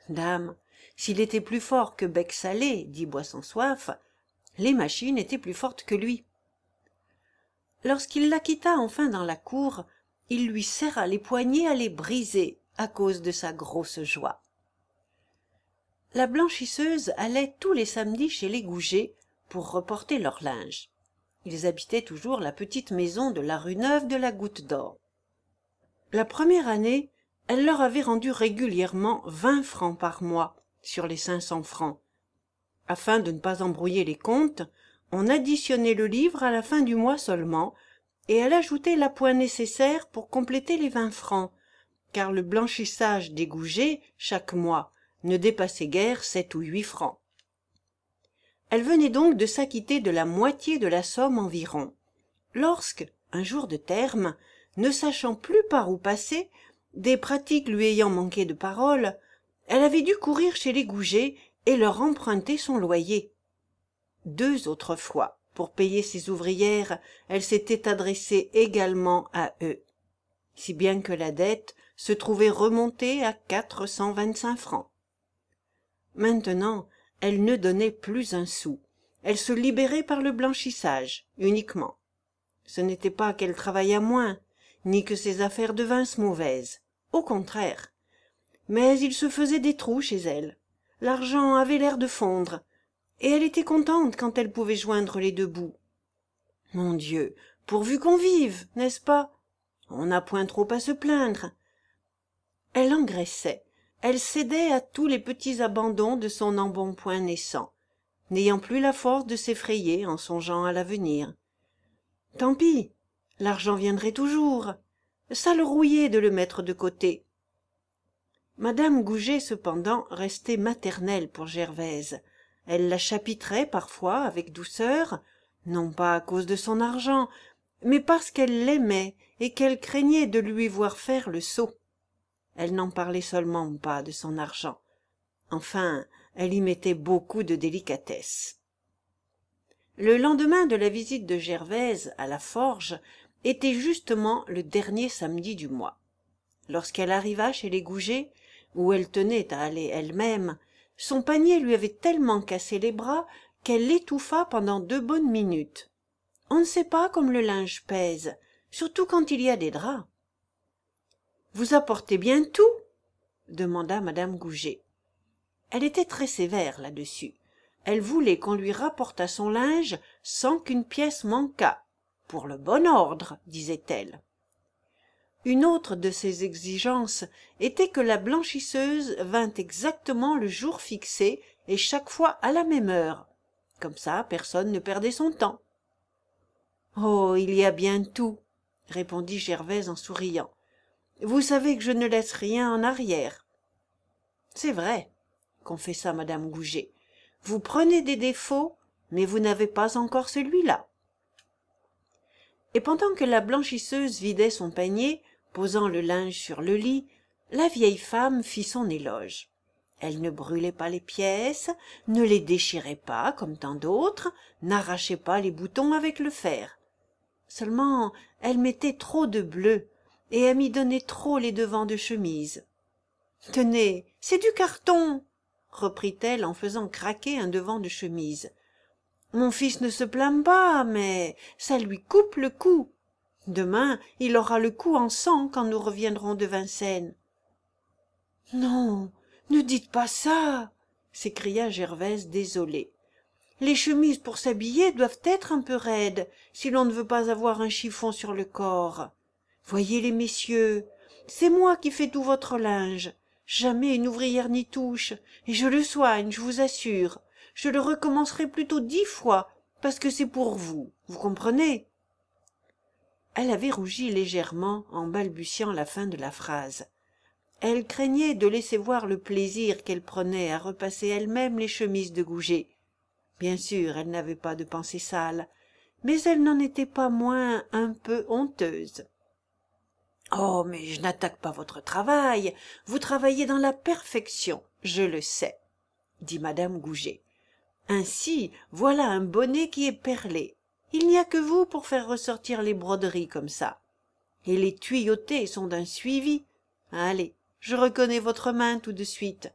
dame s'il était plus fort que bec salé dit boissonsoif les machines étaient plus fortes que lui lorsqu'il la quitta enfin dans la cour il lui serra les poignets à les briser à cause de sa grosse joie la blanchisseuse allait tous les samedis chez les Gougers pour reporter leur linge. Ils habitaient toujours la petite maison de la rue Neuve de la Goutte d'Or. La première année, elle leur avait rendu régulièrement vingt francs par mois sur les cinq cents francs. Afin de ne pas embrouiller les comptes, on additionnait le livre à la fin du mois seulement, et elle ajoutait l'appoint nécessaire pour compléter les vingt francs, car le blanchissage des chaque mois, ne dépassait guère sept ou huit francs. Elle venait donc de s'acquitter de la moitié de la somme environ. Lorsque, un jour de terme, ne sachant plus par où passer, des pratiques lui ayant manqué de parole, elle avait dû courir chez les Gouget et leur emprunter son loyer. Deux autres fois, pour payer ses ouvrières, elle s'était adressée également à eux, si bien que la dette se trouvait remontée à quatre cent vingt-cinq francs. Maintenant, elle ne donnait plus un sou elle se libérait par le blanchissage uniquement ce n'était pas qu'elle travaillât moins ni que ses affaires devinssent mauvaises au contraire mais il se faisait des trous chez elle l'argent avait l'air de fondre et elle était contente quand elle pouvait joindre les deux bouts mon dieu pourvu qu'on vive n'est-ce pas on n'a point trop à se plaindre elle engraissait elle cédait à tous les petits abandons de son embonpoint naissant n'ayant plus la force de s'effrayer en songeant à l'avenir tant pis l'argent viendrait toujours ça le rouillait de le mettre de côté madame Gouget, cependant restait maternelle pour gervaise elle la chapitrait parfois avec douceur non pas à cause de son argent mais parce qu'elle l'aimait et qu'elle craignait de lui voir faire le sot elle n'en parlait seulement pas de son argent enfin elle y mettait beaucoup de délicatesse le lendemain de la visite de gervaise à la forge était justement le dernier samedi du mois lorsqu'elle arriva chez les Gougers, où elle tenait à aller elle-même son panier lui avait tellement cassé les bras qu'elle l'étouffa pendant deux bonnes minutes on ne sait pas comme le linge pèse surtout quand il y a des draps vous apportez bien tout demanda madame Gouget. elle était très sévère là-dessus elle voulait qu'on lui rapportât son linge sans qu'une pièce manquât pour le bon ordre disait-elle une autre de ses exigences était que la blanchisseuse vînt exactement le jour fixé et chaque fois à la même heure comme ça personne ne perdait son temps oh il y a bien tout répondit gervaise en souriant vous savez que je ne laisse rien en arrière c'est vrai confessa Madame Gouget. « vous prenez des défauts mais vous n'avez pas encore celui-là et pendant que la blanchisseuse vidait son panier posant le linge sur le lit la vieille femme fit son éloge elle ne brûlait pas les pièces ne les déchirait pas comme tant d'autres n'arrachait pas les boutons avec le fer seulement elle mettait trop de bleu et à m'y donner trop les devants de chemise. Tenez, c'est du carton reprit-elle en faisant craquer un devant de chemise. Mon fils ne se plaint pas, mais ça lui coupe le cou. Demain, il aura le cou en sang quand nous reviendrons de Vincennes. Non, ne dites pas ça s'écria Gervaise désolée. Les chemises pour s'habiller doivent être un peu raides, si l'on ne veut pas avoir un chiffon sur le corps voyez les messieurs c'est moi qui fais tout votre linge jamais une ouvrière n'y touche et je le soigne je vous assure je le recommencerai plutôt dix fois parce que c'est pour vous vous comprenez elle avait rougi légèrement en balbutiant la fin de la phrase elle craignait de laisser voir le plaisir qu'elle prenait à repasser elle-même les chemises de goujet bien sûr elle n'avait pas de pensée sale mais elle n'en était pas moins un peu honteuse Oh, mais je n'attaque pas votre travail. Vous travaillez dans la perfection, je le sais, dit madame Gouget. « Ainsi, voilà un bonnet qui est perlé. Il n'y a que vous pour faire ressortir les broderies comme ça. Et les tuyautés sont d'un suivi. Allez, je reconnais votre main tout de suite.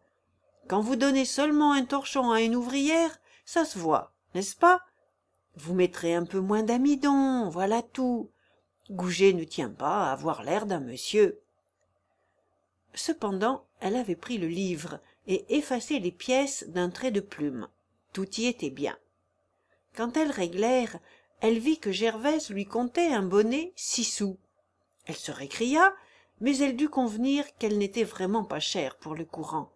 Quand vous donnez seulement un torchon à une ouvrière, ça se voit, n'est-ce pas Vous mettrez un peu moins d'amidon, voilà tout. Gouget ne tient pas à avoir l'air d'un monsieur cependant elle avait pris le livre et effacé les pièces d'un trait de plume tout y était bien quand elles réglèrent elle vit que gervaise lui comptait un bonnet six sous elle se récria mais elle dut convenir qu'elle n'était vraiment pas chère pour le courant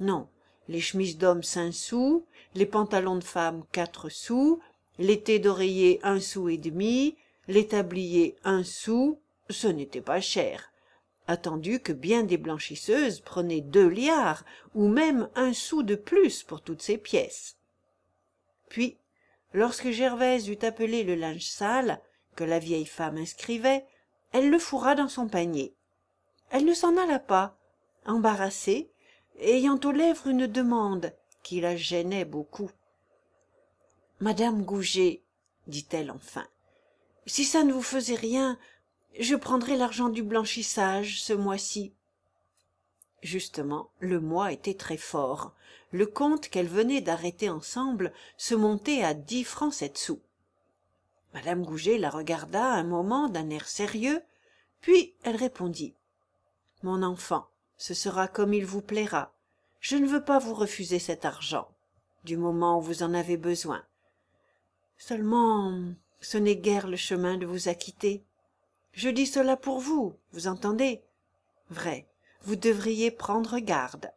non les chemises d'homme cinq sous les pantalons de femme quatre sous les tés d'oreiller un sou et demi les un sou ce n'était pas cher attendu que bien des blanchisseuses prenaient deux liards ou même un sou de plus pour toutes ces pièces puis lorsque gervaise eut appelé le linge sale que la vieille femme inscrivait elle le fourra dans son panier elle ne s'en alla pas embarrassée ayant aux lèvres une demande qui la gênait beaucoup madame Gouget, dit-elle enfin si ça ne vous faisait rien je prendrais l'argent du blanchissage ce mois-ci justement le mois était très fort le compte qu'elles venaient d'arrêter ensemble se montait à dix francs sept sous madame Gouget la regarda un moment d'un air sérieux puis elle répondit mon enfant ce sera comme il vous plaira je ne veux pas vous refuser cet argent du moment où vous en avez besoin seulement ce n'est guère le chemin de vous acquitter je dis cela pour vous vous entendez vrai vous devriez prendre garde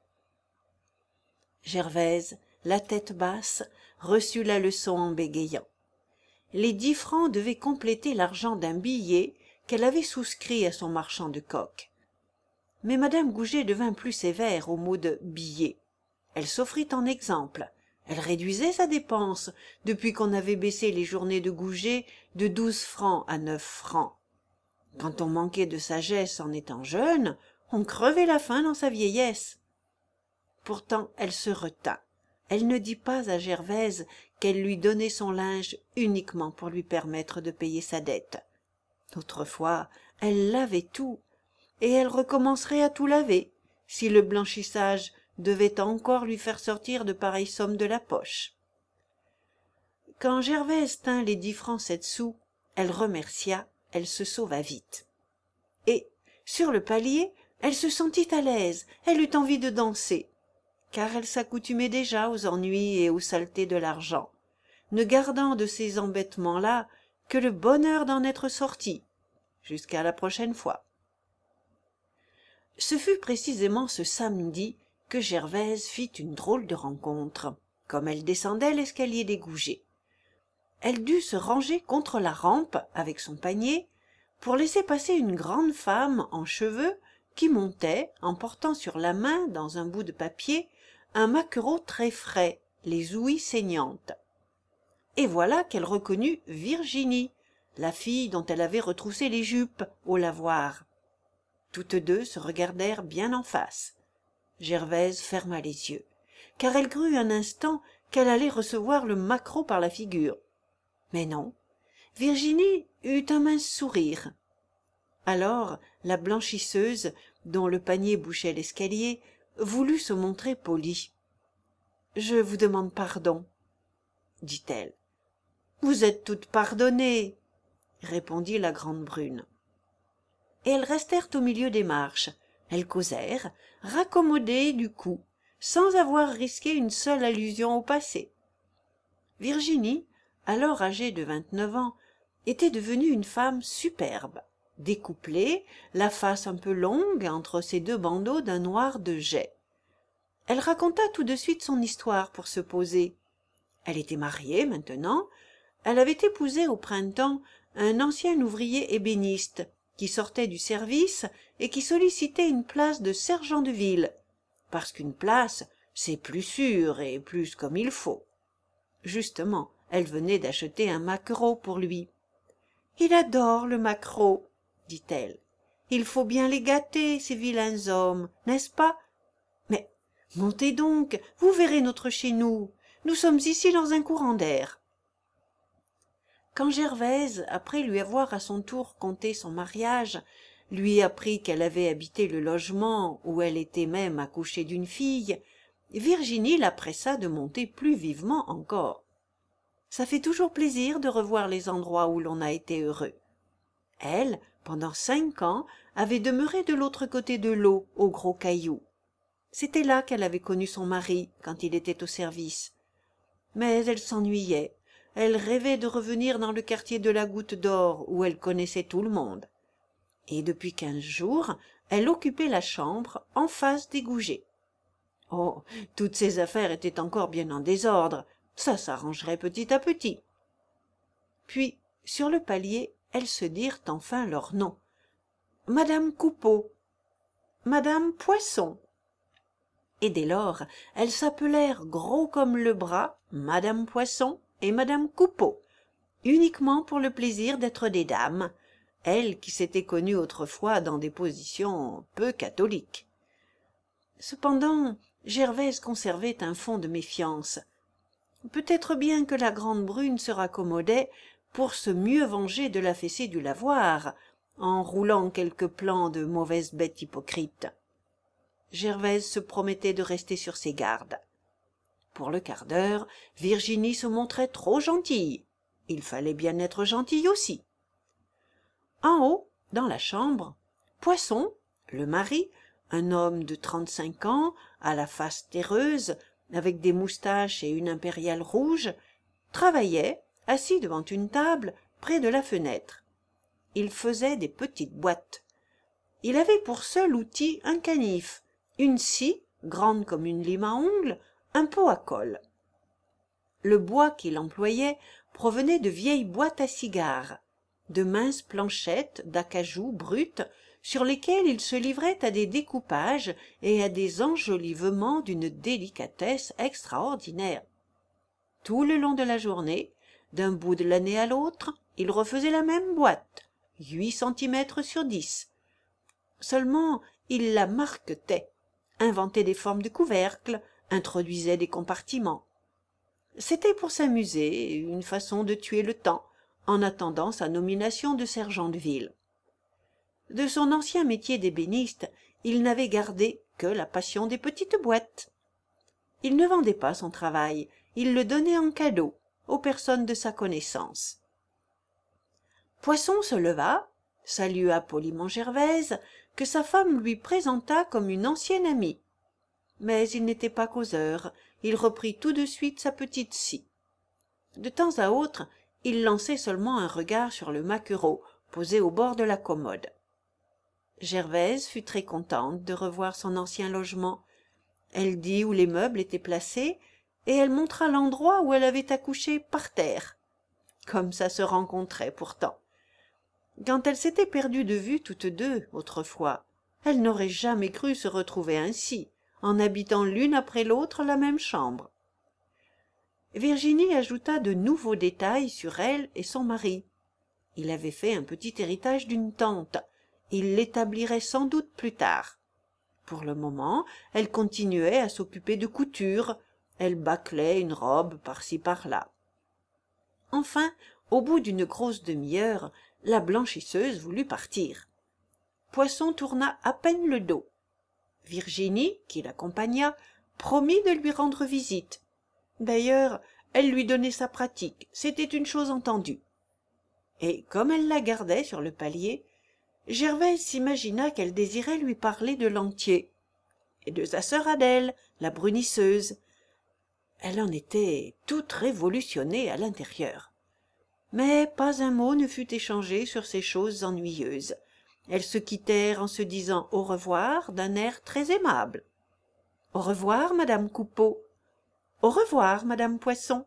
gervaise la tête basse reçut la leçon en bégayant les dix francs devaient compléter l'argent d'un billet qu'elle avait souscrit à son marchand de coques mais madame Gouget devint plus sévère au mot de billet elle s'offrit en exemple elle réduisait sa dépense depuis qu'on avait baissé les journées de gouger de douze francs à neuf francs quand on manquait de sagesse en étant jeune on crevait la faim dans sa vieillesse pourtant elle se retint elle ne dit pas à gervaise qu'elle lui donnait son linge uniquement pour lui permettre de payer sa dette autrefois elle lavait tout et elle recommencerait à tout laver si le blanchissage devait encore lui faire sortir de pareilles sommes de la poche. Quand Gervaise tint les dix francs sept sous, elle remercia, elle se sauva vite. Et, sur le palier, elle se sentit à l'aise, elle eut envie de danser, car elle s'accoutumait déjà aux ennuis et aux saletés de l'argent, ne gardant de ces embêtements-là que le bonheur d'en être sortie, jusqu'à la prochaine fois. Ce fut précisément ce samedi que Gervaise fit une drôle de rencontre, comme elle descendait l'escalier des Elle dut se ranger contre la rampe avec son panier pour laisser passer une grande femme en cheveux qui montait en portant sur la main dans un bout de papier un maquereau très frais, les ouïes saignantes. Et voilà qu'elle reconnut Virginie, la fille dont elle avait retroussé les jupes au lavoir. Toutes deux se regardèrent bien en face gervaise ferma les yeux car elle crut un instant qu'elle allait recevoir le maquereau par la figure mais non virginie eut un mince sourire alors la blanchisseuse dont le panier bouchait l'escalier voulut se montrer polie je vous demande pardon dit-elle vous êtes toutes pardonnées, » répondit la grande brune et elles restèrent au milieu des marches elles causèrent raccommodées du coup sans avoir risqué une seule allusion au passé virginie alors âgée de vingt-neuf ans était devenue une femme superbe découplée la face un peu longue entre ses deux bandeaux d'un noir de jais elle raconta tout de suite son histoire pour se poser elle était mariée maintenant elle avait épousé au printemps un ancien ouvrier ébéniste qui sortait du service et qui sollicitait une place de sergent de ville parce qu'une place c'est plus sûr et plus comme il faut justement elle venait d'acheter un maquereau pour lui il adore le maquereau dit-elle il faut bien les gâter ces vilains hommes n'est-ce pas mais montez donc vous verrez notre chez nous nous sommes ici dans un courant d'air quand gervaise après lui avoir à son tour conté son mariage lui apprit qu'elle avait habité le logement où elle était même accouchée d'une fille virginie la pressa de monter plus vivement encore ça fait toujours plaisir de revoir les endroits où l'on a été heureux elle pendant cinq ans avait demeuré de l'autre côté de l'eau au gros caillou c'était là qu'elle avait connu son mari quand il était au service mais elle s'ennuyait elle rêvait de revenir dans le quartier de la Goutte d'Or où elle connaissait tout le monde. Et depuis quinze jours, elle occupait la chambre en face des Gougers. « Oh, toutes ses affaires étaient encore bien en désordre, ça s'arrangerait petit à petit. Puis, sur le palier, elles se dirent enfin leur nom. Madame Coupeau, Madame Poisson. Et dès lors, elles s'appelèrent gros comme le bras Madame Poisson, et mme coupeau uniquement pour le plaisir d'être des dames elles qui s'étaient connues autrefois dans des positions peu catholiques cependant gervaise conservait un fond de méfiance peut-être bien que la grande brune se raccommodait pour se mieux venger de la fessée du lavoir en roulant quelques plans de mauvaise bête hypocrite gervaise se promettait de rester sur ses gardes pour le quart d'heure virginie se montrait trop gentille il fallait bien être gentille aussi en haut dans la chambre poisson le mari un homme de trente-cinq ans à la face terreuse avec des moustaches et une impériale rouge travaillait assis devant une table près de la fenêtre il faisait des petites boîtes il avait pour seul outil un canif une scie grande comme une lime à ongles un pot à colle le bois qu'il employait provenait de vieilles boîtes à cigares de minces planchettes d'acajou brutes sur lesquelles il se livrait à des découpages et à des enjolivements d'une délicatesse extraordinaire tout le long de la journée d'un bout de l'année à l'autre il refaisait la même boîte huit centimètres sur dix seulement il la marquetait inventait des formes de couvercles introduisait des compartiments. C'était pour s'amuser, une façon de tuer le temps, en attendant sa nomination de sergent de ville. De son ancien métier d'ébéniste, il n'avait gardé que la passion des petites boîtes. Il ne vendait pas son travail, il le donnait en cadeau aux personnes de sa connaissance. Poisson se leva, salua poliment Gervaise, que sa femme lui présenta comme une ancienne amie, mais il n'était pas causeur il reprit tout de suite sa petite scie de temps à autre il lançait seulement un regard sur le maquereau posé au bord de la commode gervaise fut très contente de revoir son ancien logement elle dit où les meubles étaient placés et elle montra l'endroit où elle avait accouché par terre comme ça se rencontrait pourtant quand elles s'étaient perdues de vue toutes deux autrefois elles n'auraient jamais cru se retrouver ainsi en habitant l'une après l'autre la même chambre virginie ajouta de nouveaux détails sur elle et son mari il avait fait un petit héritage d'une tante il l'établirait sans doute plus tard pour le moment elle continuait à s'occuper de couture elle bâclait une robe par-ci par-là enfin au bout d'une grosse demi-heure la blanchisseuse voulut partir poisson tourna à peine le dos virginie qui l'accompagna promit de lui rendre visite d'ailleurs elle lui donnait sa pratique c'était une chose entendue et comme elle la gardait sur le palier gervaise s'imagina qu'elle désirait lui parler de lantier et de sa sœur adèle la brunisseuse elle en était toute révolutionnée à l'intérieur mais pas un mot ne fut échangé sur ces choses ennuyeuses elles se quittèrent en se disant au revoir d'un air très aimable. Au revoir, madame Coupeau. Au revoir, madame Poisson.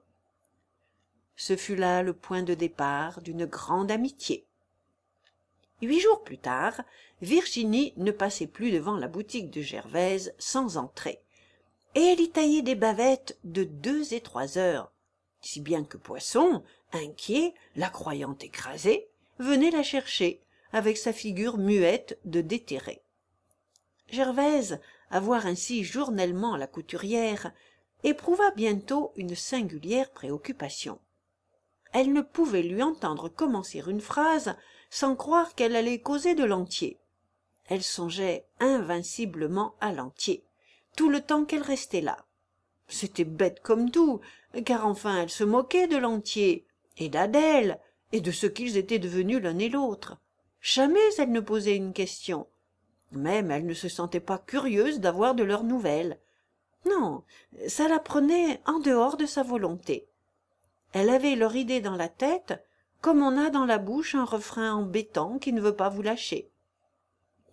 Ce fut là le point de départ d'une grande amitié. Huit jours plus tard, Virginie ne passait plus devant la boutique de Gervaise sans entrer, et elle y taillait des bavettes de deux et trois heures, si bien que Poisson, inquiet, la croyant écrasée, venait la chercher avec sa figure muette de déterré gervaise à voir ainsi journellement la couturière éprouva bientôt une singulière préoccupation elle ne pouvait lui entendre commencer une phrase sans croire qu'elle allait causer de l'entier elle songeait invinciblement à l'entier tout le temps qu'elle restait là c'était bête comme tout car enfin elle se moquait de l'entier et d'adèle et de ce qu'ils étaient devenus l'un et l'autre jamais elle ne posait une question même elle ne se sentait pas curieuse d'avoir de leurs nouvelles non ça la prenait en dehors de sa volonté elle avait leur idée dans la tête comme on a dans la bouche un refrain embêtant qui ne veut pas vous lâcher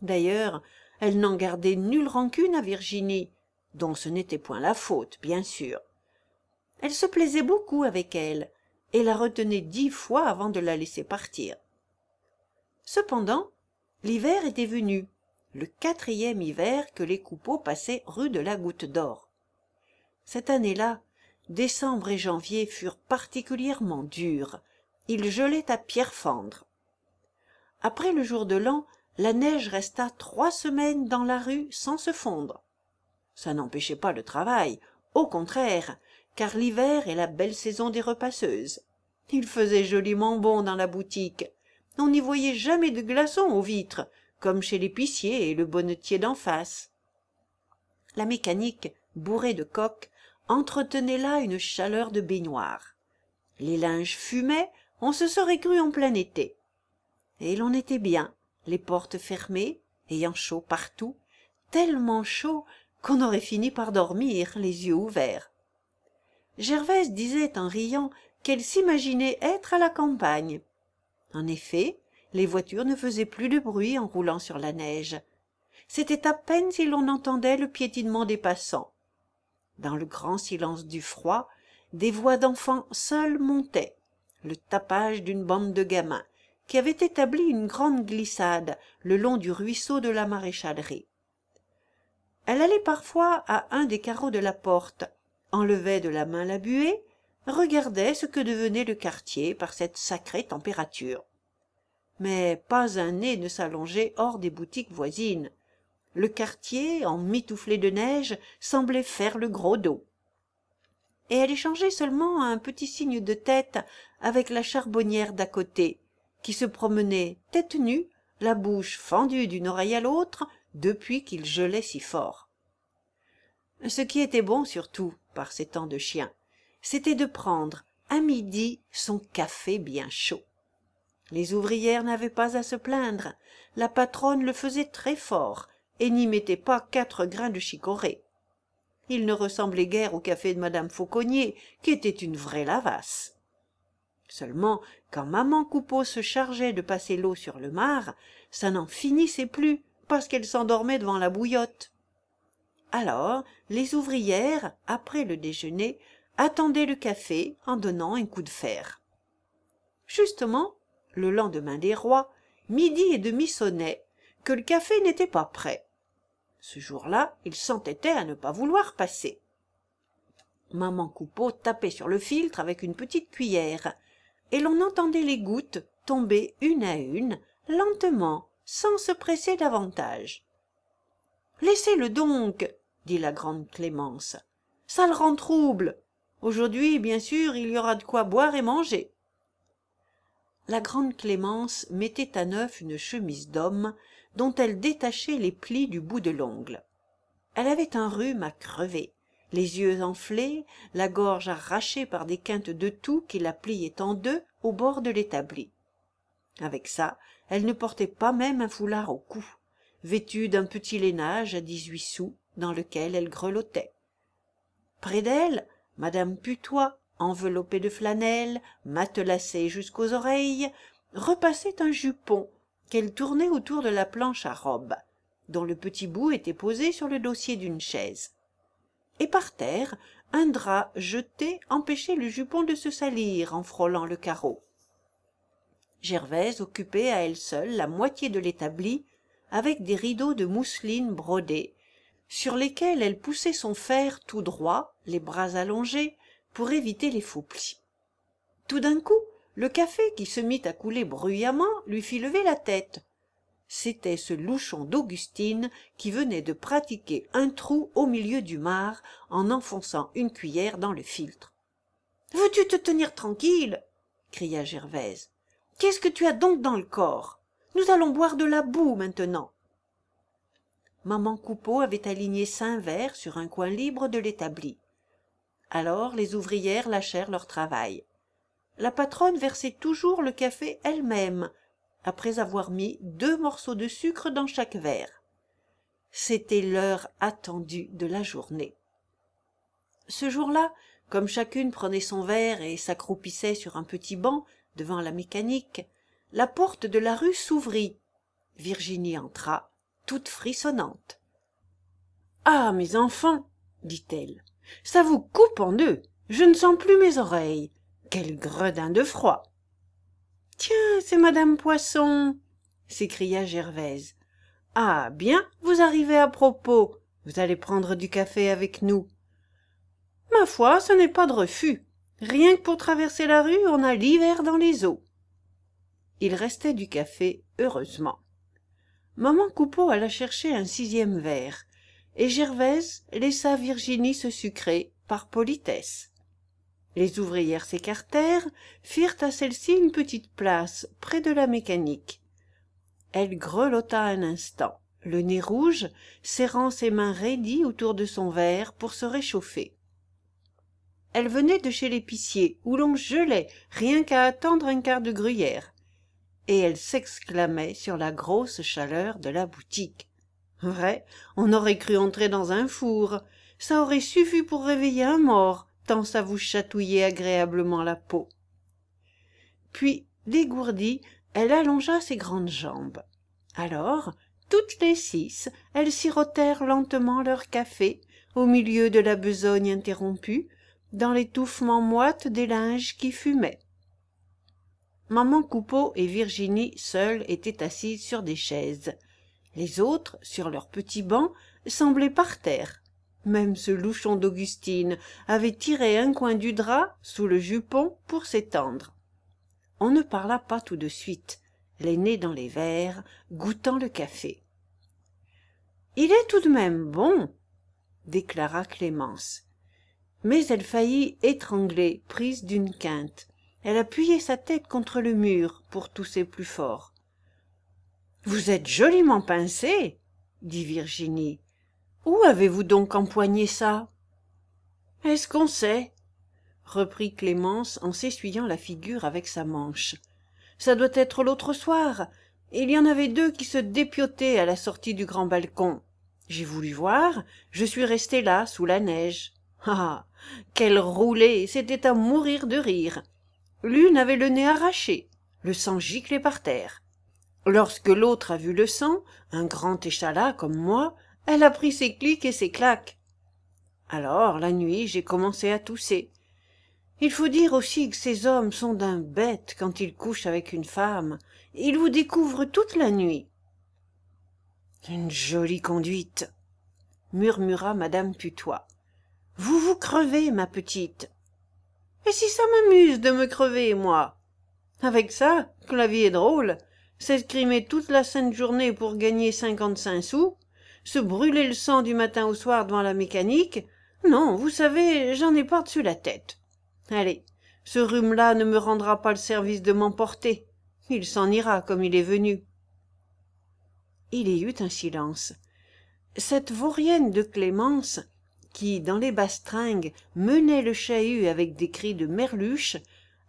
d'ailleurs elle n'en gardait nulle rancune à virginie dont ce n'était point la faute bien sûr elle se plaisait beaucoup avec elle et la retenait dix fois avant de la laisser partir cependant l'hiver était venu le quatrième hiver que les coupeaux passaient rue de la goutte d'or cette année-là décembre et janvier furent particulièrement durs il gelait à pierre fendre après le jour de l'an la neige resta trois semaines dans la rue sans se fondre ça n'empêchait pas le travail au contraire car l'hiver est la belle saison des repasseuses il faisait joliment bon dans la boutique on n'y voyait jamais de glaçons aux vitres comme chez l'épicier et le bonnetier d'en face la mécanique bourrée de coques entretenait là une chaleur de baignoire les linges fumaient on se serait cru en plein été et l'on était bien les portes fermées ayant chaud partout tellement chaud qu'on aurait fini par dormir les yeux ouverts gervaise disait en riant qu'elle s'imaginait être à la campagne en effet les voitures ne faisaient plus de bruit en roulant sur la neige c'était à peine si l'on entendait le piétinement des passants dans le grand silence du froid des voix d'enfants seules montaient le tapage d'une bande de gamins qui avait établi une grande glissade le long du ruisseau de la maréchalerie elle allait parfois à un des carreaux de la porte enlevait de la main la buée regardait ce que devenait le quartier par cette sacrée température mais pas un nez ne s'allongeait hors des boutiques voisines le quartier en mitouflé de neige semblait faire le gros dos et elle échangeait seulement un petit signe de tête avec la charbonnière d'à côté qui se promenait tête nue la bouche fendue d'une oreille à l'autre depuis qu'il gelait si fort ce qui était bon surtout par ces temps de chien c'était de prendre à midi son café bien chaud les ouvrières n'avaient pas à se plaindre la patronne le faisait très fort et n'y mettait pas quatre grains de chicorée il ne ressemblait guère au café de Madame fauconnier qui était une vraie lavasse seulement quand maman coupeau se chargeait de passer l'eau sur le mar, ça n'en finissait plus parce qu'elle s'endormait devant la bouillotte alors les ouvrières après le déjeuner attendait le café en donnant un coup de fer justement le lendemain des rois midi et demi sonnait que le café n'était pas prêt ce jour-là il s'entêtait à ne pas vouloir passer maman coupeau tapait sur le filtre avec une petite cuillère et l'on entendait les gouttes tomber une à une lentement sans se presser davantage laissez-le donc dit la grande clémence ça le rend trouble Aujourd'hui, bien sûr, il y aura de quoi boire et manger. La grande Clémence mettait à neuf une chemise d'homme dont elle détachait les plis du bout de l'ongle. Elle avait un rhume à crever, les yeux enflés, la gorge arrachée par des quintes de toux qui la pliaient en deux au bord de l'établi. Avec ça, elle ne portait pas même un foulard au cou, vêtue d'un petit lainage à dix-huit sous dans lequel elle grelottait. Près d'elle, madame putois enveloppée de flanelle matelassée jusqu'aux oreilles repassait un jupon qu'elle tournait autour de la planche à robe dont le petit bout était posé sur le dossier d'une chaise et par terre un drap jeté empêchait le jupon de se salir en frôlant le carreau gervaise occupait à elle seule la moitié de l'établi avec des rideaux de mousseline brodés, sur lesquels elle poussait son fer tout droit les bras allongés pour éviter les faux plis tout d'un coup le café qui se mit à couler bruyamment lui fit lever la tête c'était ce louchon d'augustine qui venait de pratiquer un trou au milieu du marc en enfonçant une cuillère dans le filtre veux-tu te tenir tranquille cria gervaise qu'est-ce que tu as donc dans le corps nous allons boire de la boue maintenant maman coupeau avait aligné cinq verres sur un coin libre de l'établi alors les ouvrières lâchèrent leur travail la patronne versait toujours le café elle-même après avoir mis deux morceaux de sucre dans chaque verre c'était l'heure attendue de la journée ce jour-là comme chacune prenait son verre et s'accroupissait sur un petit banc devant la mécanique la porte de la rue s'ouvrit virginie entra toute frissonnante ah mes enfants dit-elle ça vous coupe en deux je ne sens plus mes oreilles quel gredin de froid tiens c'est madame poisson s'écria gervaise ah bien vous arrivez à propos vous allez prendre du café avec nous ma foi ce n'est pas de refus rien que pour traverser la rue on a l'hiver dans les os il restait du café heureusement maman coupeau alla chercher un sixième verre et gervaise laissa virginie se sucrer par politesse les ouvrières s'écartèrent firent à celle-ci une petite place près de la mécanique elle grelotta un instant le nez rouge serrant ses mains raidies autour de son verre pour se réchauffer elle venait de chez l'épicier où l'on gelait rien qu'à attendre un quart de gruyère et elle s'exclamait sur la grosse chaleur de la boutique. Vrai, on aurait cru entrer dans un four. Ça aurait suffi pour réveiller un mort, tant ça vous chatouillait agréablement la peau. Puis, dégourdie, elle allongea ses grandes jambes. Alors, toutes les six, elles sirotèrent lentement leur café, au milieu de la besogne interrompue, dans l'étouffement moite des linges qui fumaient maman coupeau et virginie seules étaient assises sur des chaises les autres sur leurs petits bancs semblaient par terre même ce louchon d'augustine avait tiré un coin du drap sous le jupon pour s'étendre on ne parla pas tout de suite les nez dans les verres goûtant le café il est tout de même bon déclara clémence mais elle faillit étrangler prise d'une quinte elle appuyait sa tête contre le mur pour tousser plus fort vous êtes joliment pincée !» dit virginie où avez-vous donc empoigné ça est-ce qu'on sait reprit clémence en s'essuyant la figure avec sa manche ça doit être l'autre soir il y en avait deux qui se dépiotaient à la sortie du grand balcon j'ai voulu voir je suis restée là sous la neige ah quelle roulée c'était à mourir de rire L'une avait le nez arraché, le sang giclait par terre. Lorsque l'autre a vu le sang, un grand échalas comme moi, elle a pris ses clics et ses claques. Alors, la nuit, j'ai commencé à tousser. Il faut dire aussi que ces hommes sont d'un bête quand ils couchent avec une femme. Ils vous découvrent toute la nuit. Une jolie conduite, murmura madame Putois. Vous vous crevez, ma petite. Et si ça m'amuse de me crever, moi Avec ça, que la vie est drôle, s'escrimer toute la sainte journée pour gagner cinquante-cinq sous, se brûler le sang du matin au soir devant la mécanique, non, vous savez, j'en ai pas dessus la tête. Allez, ce rhume-là ne me rendra pas le service de m'emporter. Il s'en ira comme il est venu. Il y eut un silence. Cette vaurienne de Clémence qui, dans les bastringues, menait le chahut avec des cris de merluche,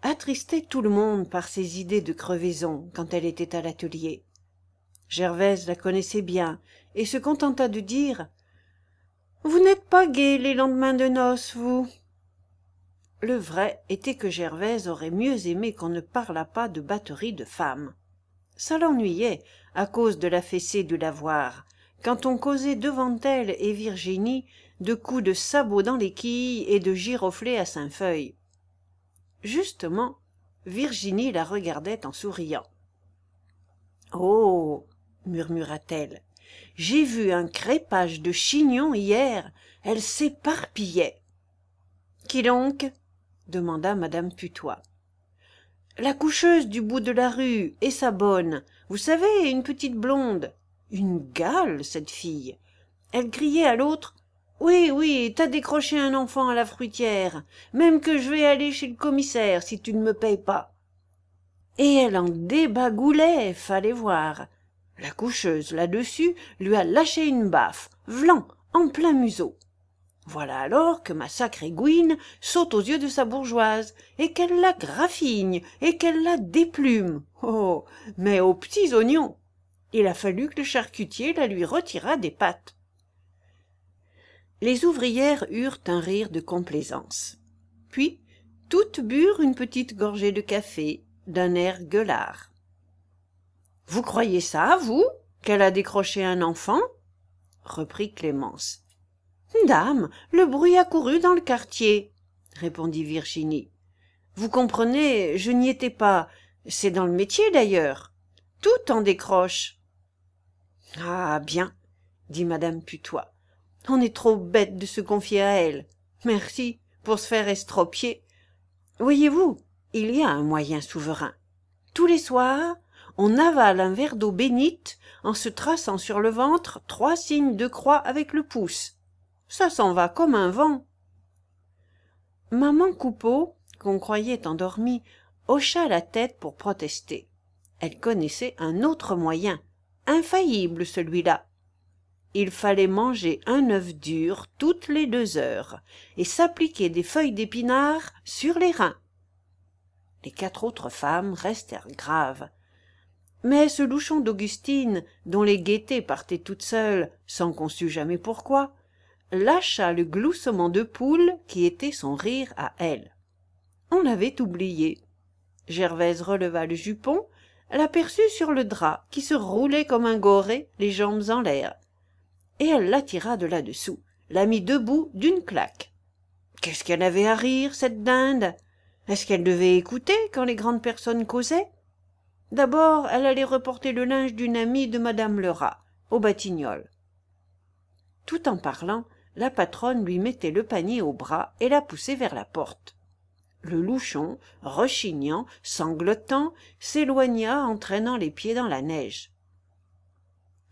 attristait tout le monde par ses idées de crevaison quand elle était à l'atelier. Gervaise la connaissait bien et se contenta de dire Vous n'êtes pas gaie les lendemains de noces, vous. Le vrai était que Gervaise aurait mieux aimé qu'on ne parlât pas de batterie de femme. Ça l'ennuyait à cause de la fessée la lavoir. Quand on causait devant elle et Virginie, de coups de sabot dans les quilles et de giroflées à Saint-Feuille. justement virginie la regardait en souriant oh murmura-t-elle j'ai vu un crépage de chignons hier elle s'éparpillait qui donc demanda Madame putois la coucheuse du bout de la rue et sa bonne vous savez une petite blonde une gale cette fille elle criait à l'autre oui, oui, t'as décroché un enfant à la fruitière, même que je vais aller chez le commissaire si tu ne me payes pas. Et elle en débagoulait, fallait voir. La coucheuse, là-dessus, lui a lâché une baffe, vlan, en plein museau. Voilà alors que ma sacrée Gouine saute aux yeux de sa bourgeoise, et qu'elle la graffigne, et qu'elle la déplume. Oh mais aux petits oignons Il a fallu que le charcutier la lui retirât des pattes les ouvrières eurent un rire de complaisance puis toutes burent une petite gorgée de café d'un air gueulard vous croyez ça vous qu'elle a décroché un enfant reprit clémence dame le bruit a couru dans le quartier répondit virginie vous comprenez je n'y étais pas c'est dans le métier d'ailleurs tout en décroche ah bien dit madame putois on est trop bête de se confier à elle. Merci pour se faire estropier. Voyez-vous, il y a un moyen souverain. Tous les soirs, on avale un verre d'eau bénite en se traçant sur le ventre trois signes de croix avec le pouce. Ça s'en va comme un vent. Maman Coupeau, qu'on croyait endormie, hocha la tête pour protester. Elle connaissait un autre moyen, infaillible celui-là il fallait manger un œuf dur toutes les deux heures et s'appliquer des feuilles d'épinards sur les reins. Les quatre autres femmes restèrent graves. Mais ce louchon d'Augustine, dont les gaietés partaient toutes seules, sans qu'on sût jamais pourquoi, lâcha le gloussement de poule qui était son rire à elle. On l'avait oublié. Gervaise releva le jupon, l'aperçut sur le drap, qui se roulait comme un goré, les jambes en l'air, et elle l'attira de là-dessous la mit debout d'une claque qu'est-ce qu'elle avait à rire cette dinde est-ce qu'elle devait écouter quand les grandes personnes causaient d'abord elle allait reporter le linge d'une amie de Madame lerat au batignolles tout en parlant la patronne lui mettait le panier au bras et la poussait vers la porte le louchon rechignant sanglotant s'éloigna en traînant les pieds dans la neige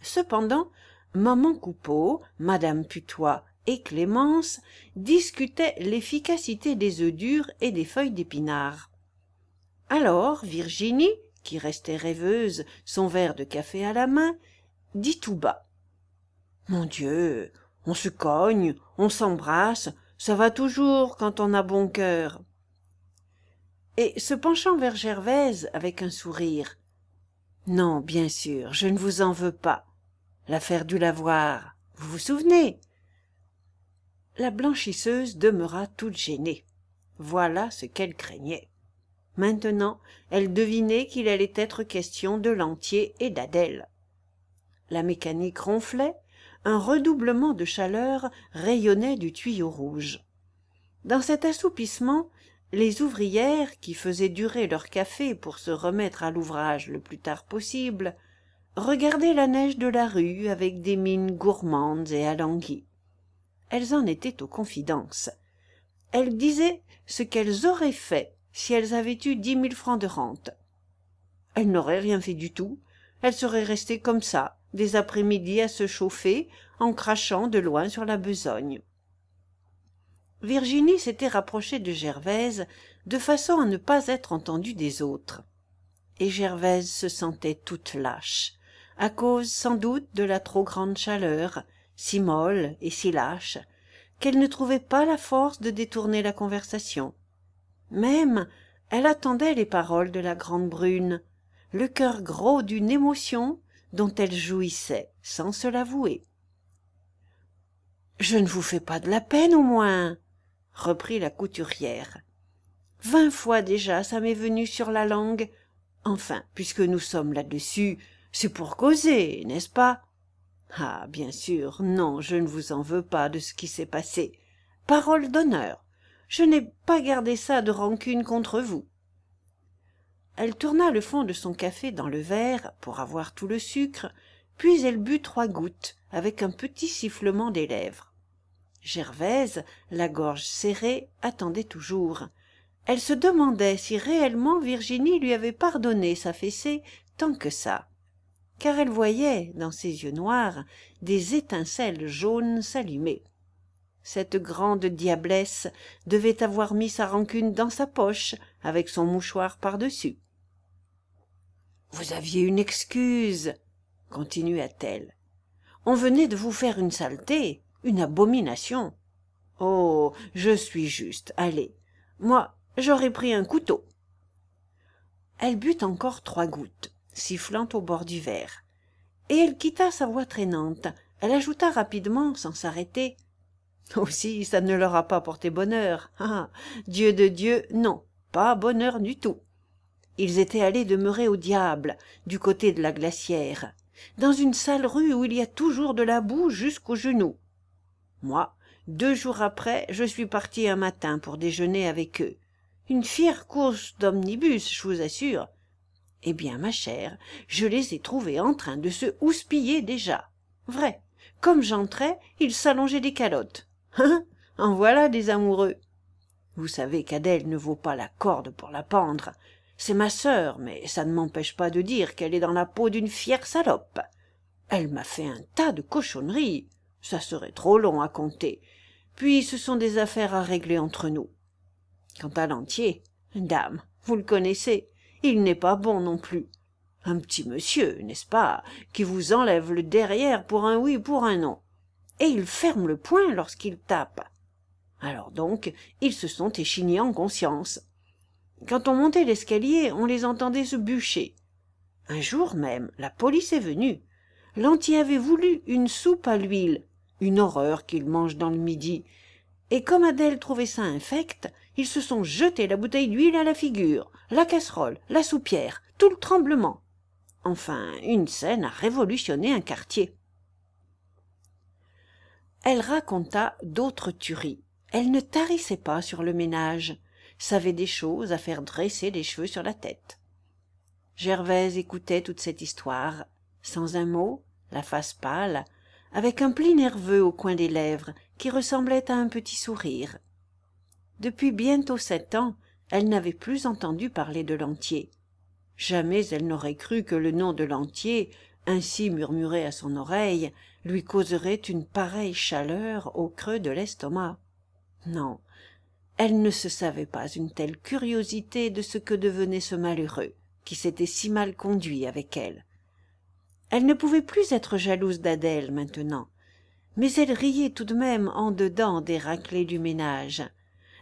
cependant maman coupeau madame putois et clémence discutaient l'efficacité des œufs durs et des feuilles d'épinards alors virginie qui restait rêveuse son verre de café à la main dit tout bas mon dieu on se cogne on s'embrasse ça va toujours quand on a bon cœur et se penchant vers gervaise avec un sourire non bien sûr je ne vous en veux pas l'affaire du lavoir vous vous souvenez la blanchisseuse demeura toute gênée voilà ce qu'elle craignait maintenant elle devinait qu'il allait être question de l'entier et d'adèle la mécanique ronflait un redoublement de chaleur rayonnait du tuyau rouge dans cet assoupissement les ouvrières qui faisaient durer leur café pour se remettre à l'ouvrage le plus tard possible regardaient la neige de la rue avec des mines gourmandes et alanguies. Elles en étaient aux confidences. Elles disaient ce qu'elles auraient fait si elles avaient eu dix mille francs de rente. Elles n'auraient rien fait du tout, elles seraient restées comme ça, des après-midi à se chauffer, en crachant de loin sur la besogne. Virginie s'était rapprochée de Gervaise de façon à ne pas être entendue des autres. Et Gervaise se sentait toute lâche à cause sans doute de la trop grande chaleur si molle et si lâche qu'elle ne trouvait pas la force de détourner la conversation même elle attendait les paroles de la grande brune le cœur gros d'une émotion dont elle jouissait sans se l'avouer je ne vous fais pas de la peine au moins reprit la couturière vingt fois déjà ça m'est venu sur la langue enfin puisque nous sommes là-dessus c'est pour causer, n'est-ce pas Ah, bien sûr, non, je ne vous en veux pas de ce qui s'est passé. Parole d'honneur, je n'ai pas gardé ça de rancune contre vous. Elle tourna le fond de son café dans le verre pour avoir tout le sucre, puis elle but trois gouttes avec un petit sifflement des lèvres. Gervaise, la gorge serrée, attendait toujours. Elle se demandait si réellement Virginie lui avait pardonné sa fessée tant que ça car elle voyait dans ses yeux noirs des étincelles jaunes s'allumer cette grande diablesse devait avoir mis sa rancune dans sa poche avec son mouchoir par-dessus vous aviez une excuse continua-t-elle on venait de vous faire une saleté une abomination oh je suis juste allez moi j'aurais pris un couteau elle but encore trois gouttes sifflant au bord du verre. Et elle quitta sa voix traînante. Elle ajouta rapidement, sans s'arrêter. Aussi, ça ne leur a pas porté bonheur. Ah, ah Dieu de Dieu, non, pas bonheur du tout. Ils étaient allés demeurer au diable, du côté de la glacière, dans une sale rue où il y a toujours de la boue jusqu'aux genoux. Moi, deux jours après, je suis parti un matin pour déjeuner avec eux. Une fière course d'omnibus, je vous assure eh bien ma chère je les ai trouvés en train de se houspiller déjà vrai comme j'entrais ils s'allongeaient des calottes hein en voilà des amoureux vous savez qu'adèle ne vaut pas la corde pour la pendre c'est ma sœur mais ça ne m'empêche pas de dire qu'elle est dans la peau d'une fière salope elle m'a fait un tas de cochonneries ça serait trop long à compter puis ce sont des affaires à régler entre nous quant à l'entier dame vous le connaissez il n'est pas bon non plus un petit monsieur n'est-ce pas qui vous enlève le derrière pour un oui pour un non et il ferme le poing lorsqu'il tape alors donc ils se sont échignés en conscience quand on montait l'escalier on les entendait se bûcher un jour même la police est venue lanti avait voulu une soupe à l'huile une horreur qu'il mange dans le midi et comme adèle trouvait ça infect ils se sont jetés la bouteille d'huile à la figure la casserole, la soupière, tout le tremblement. Enfin, une scène a révolutionné un quartier. Elle raconta d'autres tueries. Elle ne tarissait pas sur le ménage, savait des choses à faire dresser les cheveux sur la tête. Gervaise écoutait toute cette histoire, sans un mot, la face pâle, avec un pli nerveux au coin des lèvres qui ressemblait à un petit sourire. Depuis bientôt sept ans, elle n'avait plus entendu parler de lantier jamais elle n'aurait cru que le nom de lantier ainsi murmuré à son oreille lui causerait une pareille chaleur au creux de l'estomac non elle ne se savait pas une telle curiosité de ce que devenait ce malheureux qui s'était si mal conduit avec elle elle ne pouvait plus être jalouse d'adèle maintenant mais elle riait tout de même en dedans des raclées du ménage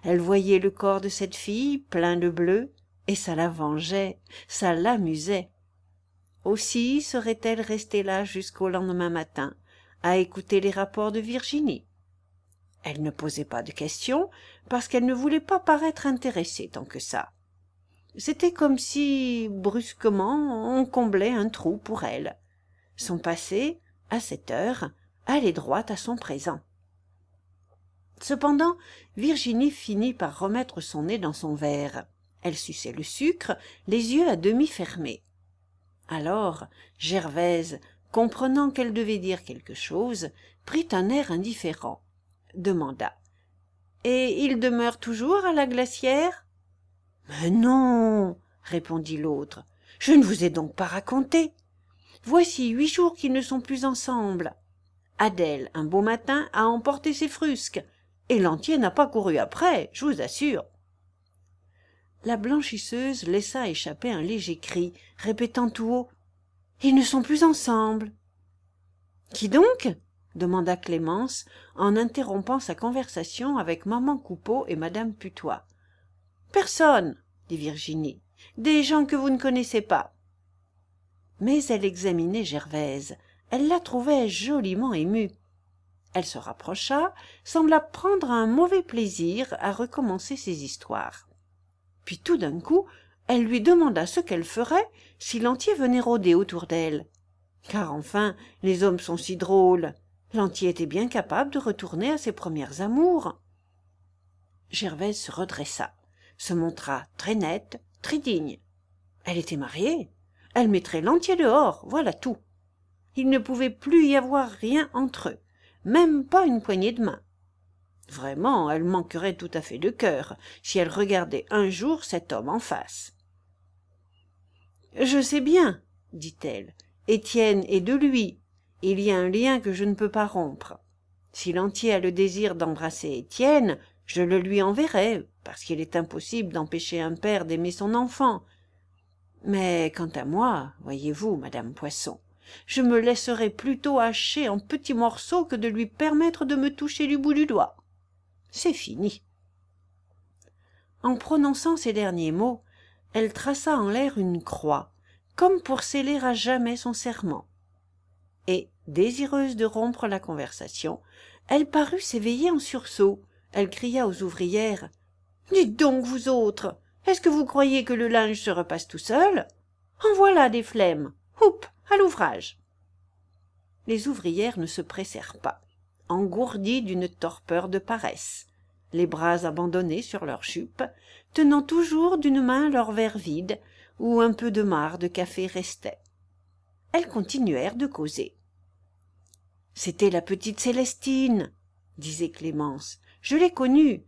elle voyait le corps de cette fille plein de bleu, et ça la vengeait, ça l'amusait. Aussi serait-elle restée là jusqu'au lendemain matin, à écouter les rapports de Virginie. Elle ne posait pas de questions, parce qu'elle ne voulait pas paraître intéressée tant que ça. C'était comme si, brusquement, on comblait un trou pour elle. Son passé, à cette heure, allait droit à son présent. Cependant, Virginie finit par remettre son nez dans son verre. Elle suçait le sucre, les yeux à demi fermés. Alors, Gervaise, comprenant qu'elle devait dire quelque chose, prit un air indifférent, demanda Et il demeure toujours à la glacière Mais non répondit l'autre. Je ne vous ai donc pas raconté. Voici huit jours qu'ils ne sont plus ensemble. Adèle, un beau matin, a emporté ses frusques et l'entier n'a pas couru après, je vous assure. La blanchisseuse laissa échapper un léger cri, répétant tout haut. Ils ne sont plus ensemble. Qui donc? demanda Clémence, en interrompant sa conversation avec maman Coupeau et madame Putois. Personne, dit Virginie, des gens que vous ne connaissez pas. Mais elle examinait Gervaise. Elle la trouvait joliment émue elle se rapprocha sembla prendre un mauvais plaisir à recommencer ses histoires puis tout d'un coup elle lui demanda ce qu'elle ferait si l'entier venait rôder autour d'elle car enfin les hommes sont si drôles l'entier était bien capable de retourner à ses premières amours gervaise se redressa se montra très nette très digne elle était mariée elle mettrait l'entier dehors voilà tout il ne pouvait plus y avoir rien entre eux même pas une poignée de main. Vraiment, elle manquerait tout à fait de cœur si elle regardait un jour cet homme en face. Je sais bien, dit-elle, Étienne est de lui. Il y a un lien que je ne peux pas rompre. Si l'entier a le désir d'embrasser Étienne, je le lui enverrai, parce qu'il est impossible d'empêcher un père d'aimer son enfant. Mais quant à moi, voyez-vous, madame Poisson, je me laisserai plutôt hacher en petits morceaux que de lui permettre de me toucher du bout du doigt. C'est fini. En prononçant ces derniers mots, elle traça en l'air une croix, comme pour sceller à jamais son serment. Et, désireuse de rompre la conversation, elle parut s'éveiller en sursaut. Elle cria aux ouvrières Dites donc, vous autres, est-ce que vous croyez que le linge se repasse tout seul En voilà des flemmes. Houp à l'ouvrage les ouvrières ne se pressèrent pas engourdies d'une torpeur de paresse les bras abandonnés sur leurs chupes, tenant toujours d'une main leur verre vide où un peu de marre de café restait elles continuèrent de causer c'était la petite célestine disait clémence je l'ai connue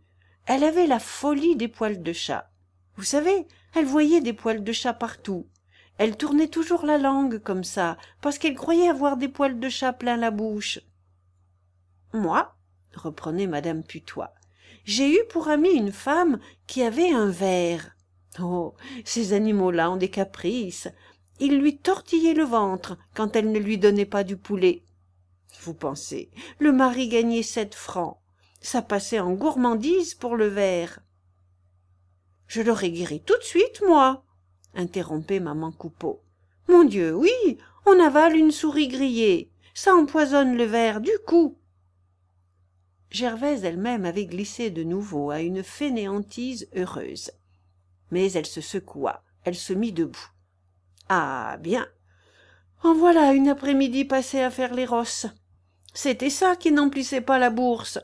elle avait la folie des poils de chat vous savez elle voyait des poils de chat partout elle tournait toujours la langue comme ça, parce qu'elle croyait avoir des poils de chat plein la bouche. Moi, reprenait madame Putois, j'ai eu pour amie une femme qui avait un verre. Oh. Ces animaux là ont des caprices. Ils lui tortillait le ventre quand elle ne lui donnait pas du poulet. Vous pensez, le mari gagnait sept francs. Ça passait en gourmandise pour le verre. Je l'aurais guéri tout de suite, moi, interrompait maman coupeau mon dieu oui on avale une souris grillée ça empoisonne le verre du coup gervaise elle-même avait glissé de nouveau à une fainéantise heureuse mais elle se secoua elle se mit debout ah bien en voilà une après-midi passée à faire les rosses c'était ça qui n'emplissait pas la bourse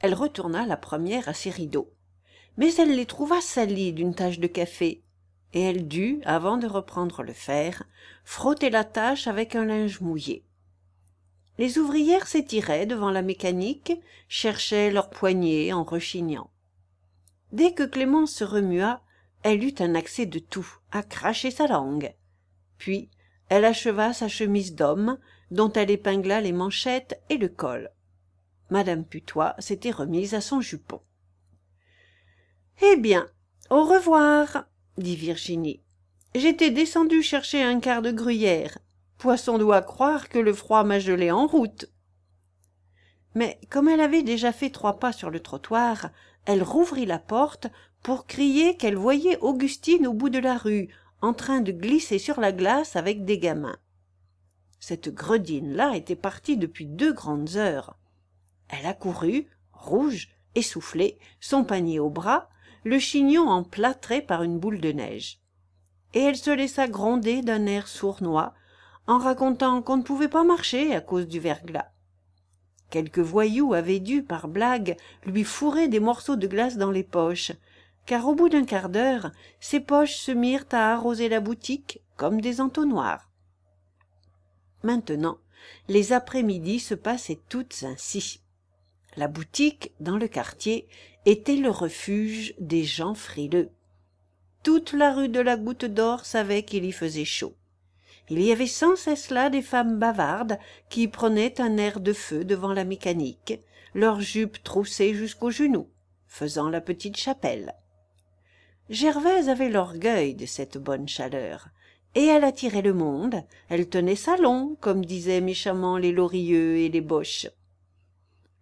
elle retourna la première à ses rideaux mais elle les trouva salis d'une tache de café et elle dut, avant de reprendre le fer, frotter la tache avec un linge mouillé. Les ouvrières s'étiraient devant la mécanique, cherchaient leurs poignées en rechignant. Dès que Clémence se remua, elle eut un accès de toux, à cracher sa langue. Puis, elle acheva sa chemise d'homme, dont elle épingla les manchettes et le col. Madame Putois s'était remise à son jupon. Eh bien, au revoir dit Virginie. J'étais descendue chercher un quart de gruyère. Poisson doit croire que le froid m'a gelé en route. Mais comme elle avait déjà fait trois pas sur le trottoir, elle rouvrit la porte pour crier qu'elle voyait Augustine au bout de la rue, en train de glisser sur la glace avec des gamins. Cette gredine-là était partie depuis deux grandes heures. Elle accourut, rouge, essoufflée, son panier au bras, le chignon emplâtré par une boule de neige. Et elle se laissa gronder d'un air sournois, en racontant qu'on ne pouvait pas marcher à cause du verglas. Quelques voyous avaient dû, par blague, lui fourrer des morceaux de glace dans les poches, car au bout d'un quart d'heure, ses poches se mirent à arroser la boutique comme des entonnoirs. Maintenant, les après-midi se passaient toutes ainsi. La boutique, dans le quartier, était le refuge des gens frileux. Toute la rue de la Goutte d'Or savait qu'il y faisait chaud. Il y avait sans cesse là des femmes bavardes qui prenaient un air de feu devant la mécanique, leurs jupes troussées jusqu'aux genoux, faisant la petite chapelle. Gervaise avait l'orgueil de cette bonne chaleur, et elle attirait le monde, elle tenait salon, comme disaient méchamment les Lorilleux et les Boches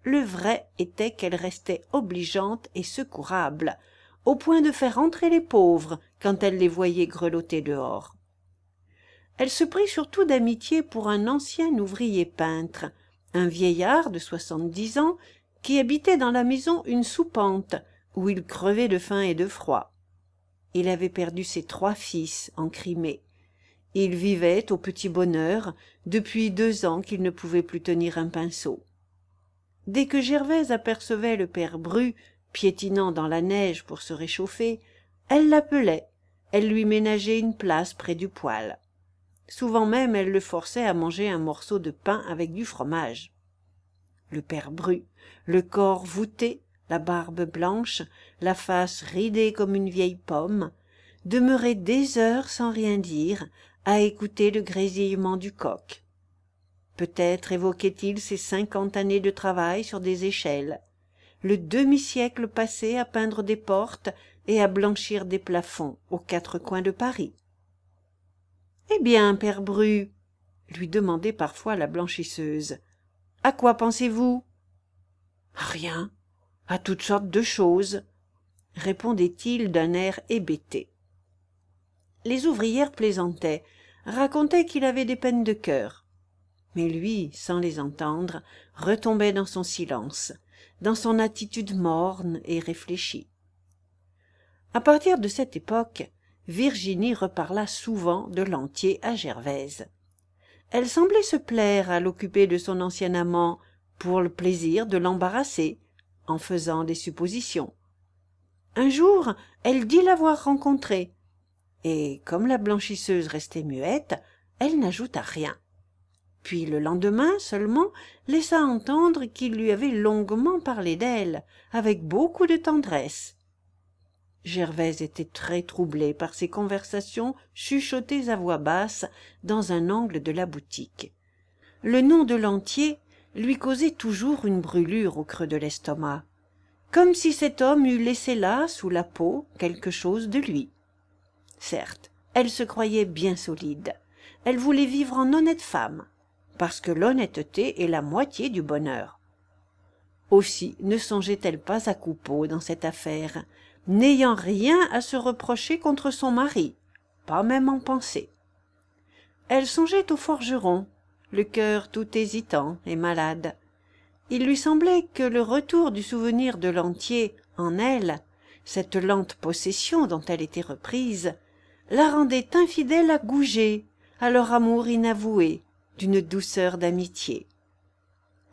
le vrai était qu'elle restait obligeante et secourable, au point de faire entrer les pauvres quand elle les voyait grelotter dehors. Elle se prit surtout d'amitié pour un ancien ouvrier peintre, un vieillard de soixante-dix ans qui habitait dans la maison une soupente où il crevait de faim et de froid. Il avait perdu ses trois fils en Crimée. Il vivait au petit bonheur depuis deux ans qu'il ne pouvait plus tenir un pinceau dès que gervaise apercevait le père bru piétinant dans la neige pour se réchauffer elle l'appelait elle lui ménageait une place près du poêle souvent même elle le forçait à manger un morceau de pain avec du fromage le père bru le corps voûté la barbe blanche la face ridée comme une vieille pomme demeurait des heures sans rien dire à écouter le grésillement du coq Peut-être évoquait-il ses cinquante années de travail sur des échelles, le demi-siècle passé à peindre des portes et à blanchir des plafonds aux quatre coins de Paris. Eh bien, père Bru, lui demandait parfois la blanchisseuse, à quoi pensez-vous À rien, à toutes sortes de choses, répondait-il d'un air hébété. Les ouvrières plaisantaient, racontaient qu'il avait des peines de cœur mais lui sans les entendre retombait dans son silence dans son attitude morne et réfléchie À partir de cette époque virginie reparla souvent de l'entier à gervaise elle semblait se plaire à l'occuper de son ancien amant pour le plaisir de l'embarrasser en faisant des suppositions un jour elle dit l'avoir rencontré et comme la blanchisseuse restait muette elle n'ajouta rien puis le lendemain seulement laissa entendre qu'il lui avait longuement parlé d'elle avec beaucoup de tendresse gervaise était très troublée par ces conversations chuchotées à voix basse dans un angle de la boutique le nom de l'entier lui causait toujours une brûlure au creux de l'estomac comme si cet homme eût laissé là sous la peau quelque chose de lui certes elle se croyait bien solide elle voulait vivre en honnête femme parce que l'honnêteté est la moitié du bonheur. Aussi ne songeait-elle pas à Coupeau dans cette affaire, n'ayant rien à se reprocher contre son mari, pas même en pensée. Elle songeait au forgeron, le cœur tout hésitant et malade. Il lui semblait que le retour du souvenir de l'entier en elle, cette lente possession dont elle était reprise, la rendait infidèle à Gouger, à leur amour inavoué, d'une douceur d'amitié.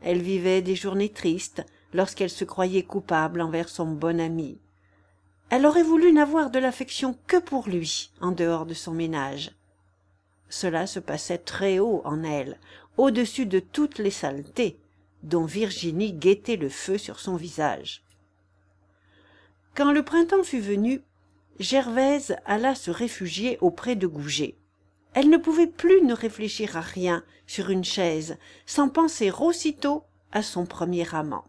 Elle vivait des journées tristes lorsqu'elle se croyait coupable envers son bon ami. Elle aurait voulu n'avoir de l'affection que pour lui en dehors de son ménage. Cela se passait très haut en elle, au-dessus de toutes les saletés dont Virginie guettait le feu sur son visage. Quand le printemps fut venu, Gervaise alla se réfugier auprès de Goujet. Elle ne pouvait plus ne réfléchir à rien sur une chaise sans penser aussitôt à son premier amant.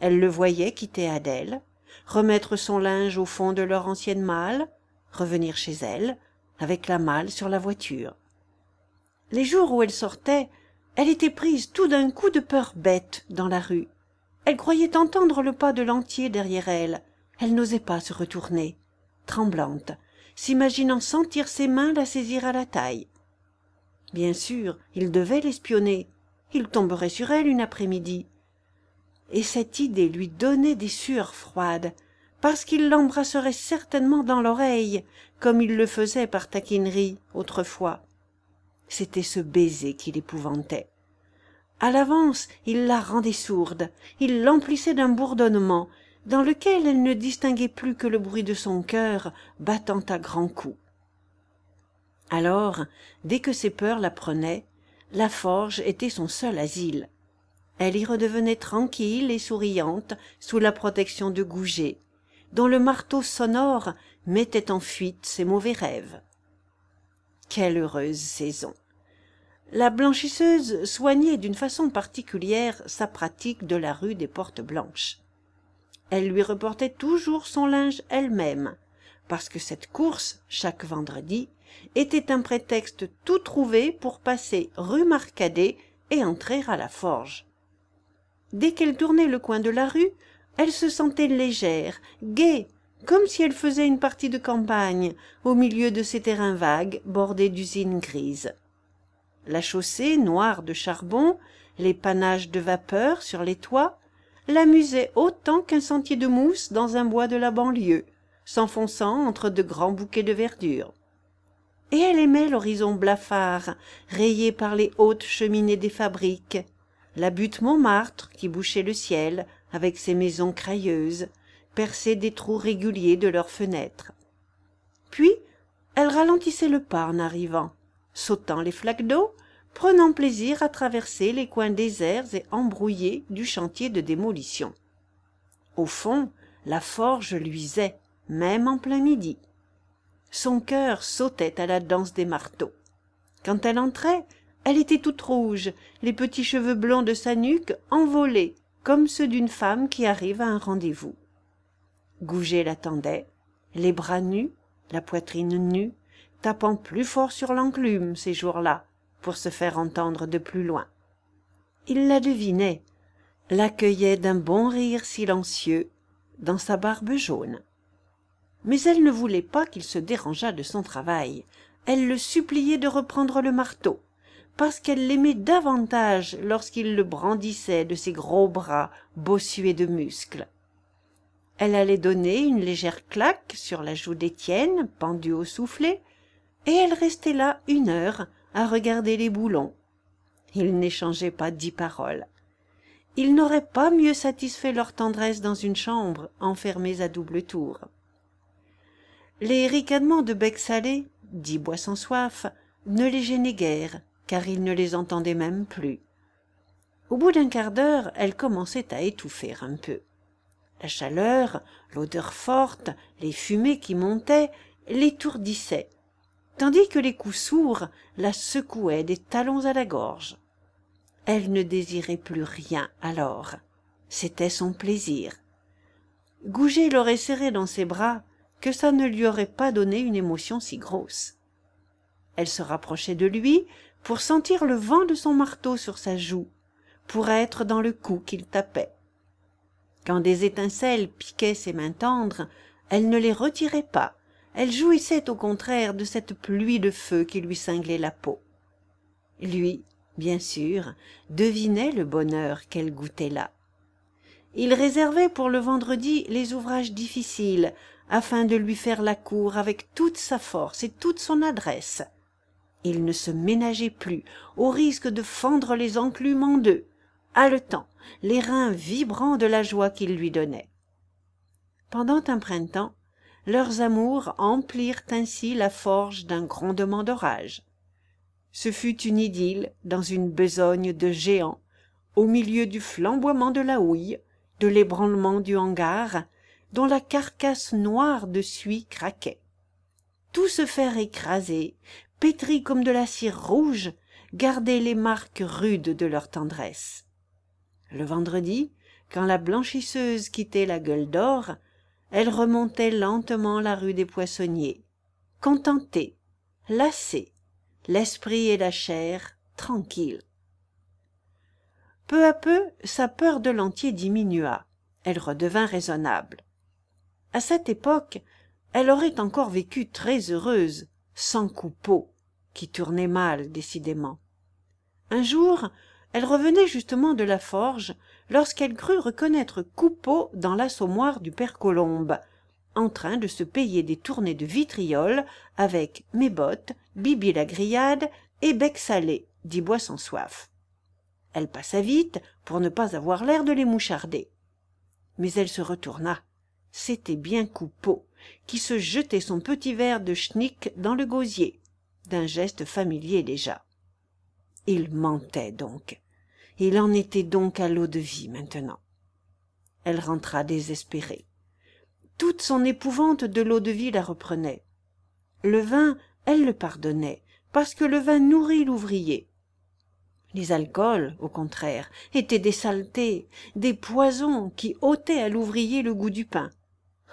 Elle le voyait quitter Adèle, remettre son linge au fond de leur ancienne malle, revenir chez elle, avec la malle sur la voiture. Les jours où elle sortait, elle était prise tout d'un coup de peur bête dans la rue. Elle croyait entendre le pas de l'entier derrière elle. Elle n'osait pas se retourner. Tremblante, s'imaginant sentir ses mains la saisir à la taille. Bien sûr, il devait l'espionner. Il tomberait sur elle une après-midi. Et cette idée lui donnait des sueurs froides, parce qu'il l'embrasserait certainement dans l'oreille, comme il le faisait par taquinerie autrefois. C'était ce baiser qui l'épouvantait. À l'avance, il la rendait sourde, il l'emplissait d'un bourdonnement, dans lequel elle ne distinguait plus que le bruit de son cœur battant à grands coups. Alors, dès que ses peurs la prenaient, la forge était son seul asile. Elle y redevenait tranquille et souriante sous la protection de Goujet, dont le marteau sonore mettait en fuite ses mauvais rêves. Quelle heureuse saison La blanchisseuse soignait d'une façon particulière sa pratique de la rue des Portes Blanches. Elle lui reportait toujours son linge elle-même, parce que cette course, chaque vendredi, était un prétexte tout trouvé pour passer rue Marcadet et entrer à la forge. Dès qu'elle tournait le coin de la rue, elle se sentait légère, gaie, comme si elle faisait une partie de campagne, au milieu de ces terrains vagues bordés d'usines grises. La chaussée noire de charbon, les panaches de vapeur sur les toits, l'amusait autant qu'un sentier de mousse dans un bois de la banlieue, s'enfonçant entre de grands bouquets de verdure. Et elle aimait l'horizon blafard, rayé par les hautes cheminées des fabriques, la butte Montmartre qui bouchait le ciel avec ses maisons crayeuses, percées des trous réguliers de leurs fenêtres. Puis, elle ralentissait le pas en arrivant, sautant les flaques d'eau, prenant plaisir à traverser les coins déserts et embrouillés du chantier de démolition. Au fond, la forge luisait, même en plein midi. Son cœur sautait à la danse des marteaux. Quand elle entrait, elle était toute rouge, les petits cheveux blonds de sa nuque envolés, comme ceux d'une femme qui arrive à un rendez-vous. Gouget l'attendait, les bras nus, la poitrine nue, tapant plus fort sur l'enclume ces jours-là, pour se faire entendre de plus loin il la devinait l'accueillait d'un bon rire silencieux dans sa barbe jaune mais elle ne voulait pas qu'il se dérangeât de son travail elle le suppliait de reprendre le marteau parce qu'elle l'aimait davantage lorsqu'il le brandissait de ses gros bras bossués de muscles elle allait donner une légère claque sur la joue d'étienne pendue au soufflet et elle restait là une heure à regarder les boulons ils n'échangeaient pas dix paroles ils n'auraient pas mieux satisfait leur tendresse dans une chambre enfermée à double tour les ricanements de bec salé dit sans soif ne les gênaient guère car ils ne les entendaient même plus au bout d'un quart d'heure elles commençaient à étouffer un peu la chaleur l'odeur forte les fumées qui montaient l'étourdissaient tandis que les coups sourds la secouaient des talons à la gorge. Elle ne désirait plus rien alors. C'était son plaisir. Gouget l'aurait serré dans ses bras, que ça ne lui aurait pas donné une émotion si grosse. Elle se rapprochait de lui pour sentir le vent de son marteau sur sa joue, pour être dans le cou qu'il tapait. Quand des étincelles piquaient ses mains tendres, elle ne les retirait pas, elle jouissait au contraire de cette pluie de feu qui lui cinglait la peau lui bien sûr devinait le bonheur qu'elle goûtait là il réservait pour le vendredi les ouvrages difficiles afin de lui faire la cour avec toute sa force et toute son adresse il ne se ménageait plus au risque de fendre les enclumes en deux haletant les reins vibrants de la joie qu'il lui donnait pendant un printemps leurs amours emplirent ainsi la forge d'un grondement d'orage ce fut une idylle dans une besogne de géants au milieu du flamboiement de la houille de l'ébranlement du hangar dont la carcasse noire de suie craquait tout ce fer écrasé pétri comme de la cire rouge gardait les marques rudes de leur tendresse le vendredi quand la blanchisseuse quittait la gueule d'or elle remontait lentement la rue des Poissonniers, contentée, lassée, l'esprit et la chair tranquilles. Peu à peu, sa peur de l'entier diminua, elle redevint raisonnable. À cette époque, elle aurait encore vécu très heureuse, sans coupeau, qui tournait mal décidément. Un jour, elle revenait justement de la forge lorsqu'elle crut reconnaître Coupeau dans l'assommoir du père Colombe, en train de se payer des tournées de vitriol avec Mes bottes, Bibi la grillade et Bec salé, dit Bois soif. Elle passa vite pour ne pas avoir l'air de les moucharder. Mais elle se retourna. C'était bien Coupeau qui se jetait son petit verre de schnick dans le gosier, d'un geste familier déjà. Il mentait donc il en était donc à l'eau-de-vie maintenant elle rentra désespérée toute son épouvante de l'eau-de-vie la reprenait le vin elle le pardonnait parce que le vin nourrit l'ouvrier les alcools au contraire étaient des saletés des poisons qui ôtaient à l'ouvrier le goût du pain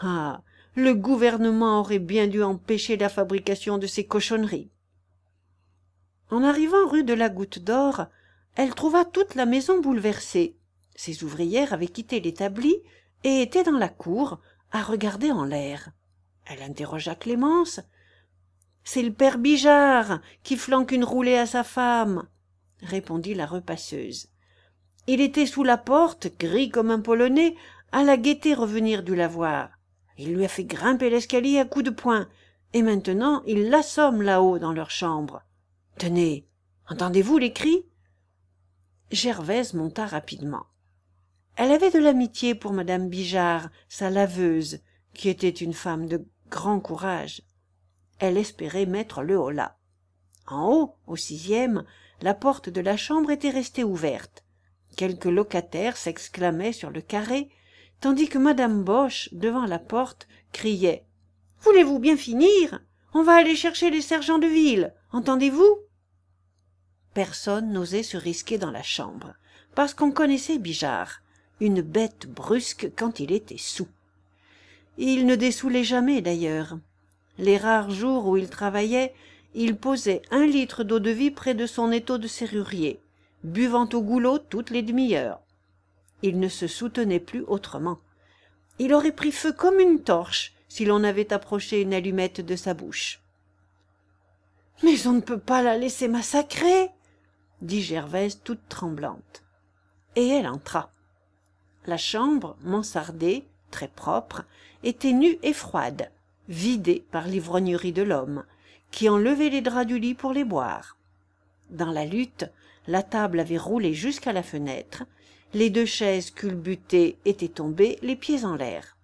ah le gouvernement aurait bien dû empêcher la fabrication de ces cochonneries en arrivant rue de la goutte d'or elle trouva toute la maison bouleversée ses ouvrières avaient quitté l'établi et étaient dans la cour à regarder en l'air elle interrogea clémence c'est le père bijard qui flanque une roulée à sa femme répondit la repasseuse il était sous la porte gris comme un polonais à la gaieté revenir du lavoir il lui a fait grimper l'escalier à coups de poing et maintenant il l'assomme là-haut dans leur chambre tenez entendez-vous les cris gervaise monta rapidement elle avait de l'amitié pour Madame bijard sa laveuse qui était une femme de grand courage elle espérait mettre le holà en haut au sixième la porte de la chambre était restée ouverte quelques locataires s'exclamaient sur le carré tandis que Madame boche devant la porte criait voulez-vous bien finir on va aller chercher les sergents de ville entendez-vous personne n'osait se risquer dans la chambre parce qu'on connaissait bijard une bête brusque quand il était saoul il ne dessoulait jamais d'ailleurs les rares jours où il travaillait il posait un litre d'eau-de-vie près de son étau de serrurier buvant au goulot toutes les demi-heures il ne se soutenait plus autrement il aurait pris feu comme une torche si l'on avait approché une allumette de sa bouche mais on ne peut pas la laisser massacrer dit gervaise toute tremblante et elle entra la chambre mansardée très propre était nue et froide vidée par l'ivrognerie de l'homme qui enlevait les draps du lit pour les boire dans la lutte la table avait roulé jusqu'à la fenêtre les deux chaises culbutées étaient tombées les pieds en l'air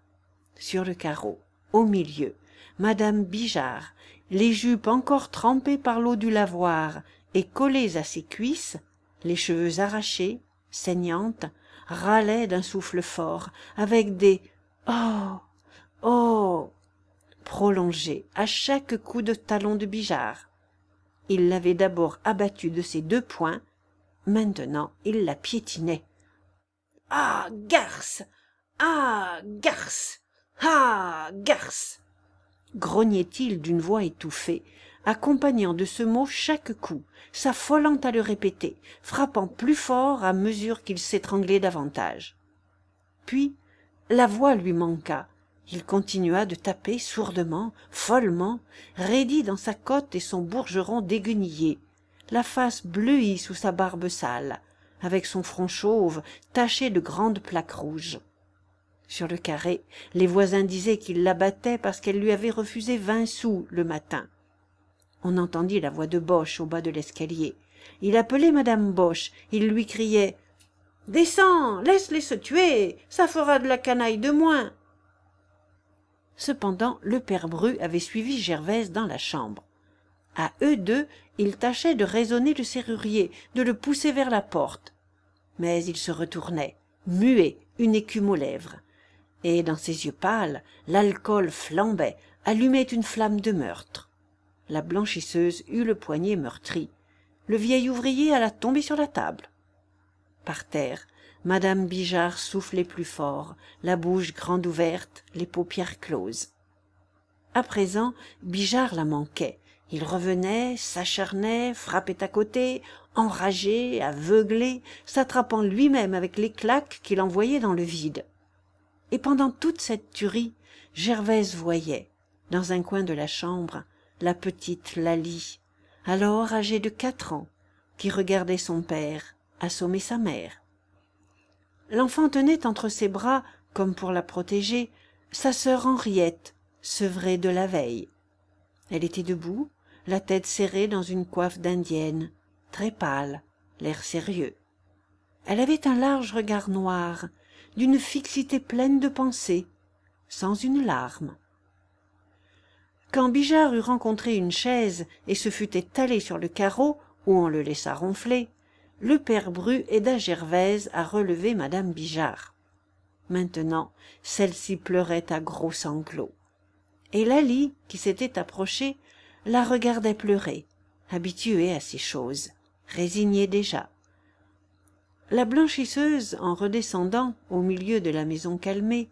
sur le carreau au milieu madame bijard les jupes encore trempées par l'eau du lavoir et collés à ses cuisses les cheveux arrachés saignantes râlaient d'un souffle fort avec des oh oh prolongés à chaque coup de talon de bijard il l'avait d'abord abattue de ses deux poings maintenant il la piétinait ah garce ah garce ah garce grognait il d'une voix étouffée accompagnant de ce mot chaque coup, s'affolant à le répéter, frappant plus fort à mesure qu'il s'étranglait davantage. Puis, la voix lui manqua. Il continua de taper sourdement, follement, raidi dans sa cote et son bourgeron déguenillé, la face bleuie sous sa barbe sale, avec son front chauve taché de grandes plaques rouges. Sur le carré, les voisins disaient qu'il l'abattait parce qu'elle lui avait refusé vingt sous le matin on entendit la voix de boche au bas de l'escalier il appelait madame boche il lui criait descends laisse-les se tuer ça fera de la canaille de moins cependant le père bru avait suivi gervaise dans la chambre À eux deux il tâchait de raisonner le serrurier de le pousser vers la porte mais il se retournait muet une écume aux lèvres et dans ses yeux pâles l'alcool flambait allumait une flamme de meurtre la blanchisseuse eut le poignet meurtri le vieil ouvrier alla tomber sur la table par terre Madame bijard soufflait plus fort la bouche grande ouverte les paupières closes à présent bijard la manquait il revenait s'acharnait frappait à côté enragé aveuglé s'attrapant lui-même avec les claques qu'il envoyait dans le vide et pendant toute cette tuerie gervaise voyait dans un coin de la chambre la petite lalie alors âgée de quatre ans qui regardait son père assommer sa mère l'enfant tenait entre ses bras comme pour la protéger sa sœur henriette sevrée de la veille elle était debout la tête serrée dans une coiffe d'indienne très pâle l'air sérieux elle avait un large regard noir d'une fixité pleine de pensée sans une larme quand Bijard eut rencontré une chaise et se fut étalé sur le carreau où on le laissa ronfler le père bru aida gervaise à relever Madame bijard maintenant celle-ci pleurait à gros sanglots et lalie qui s'était approchée la regardait pleurer habituée à ces choses résignée déjà la blanchisseuse en redescendant au milieu de la maison calmée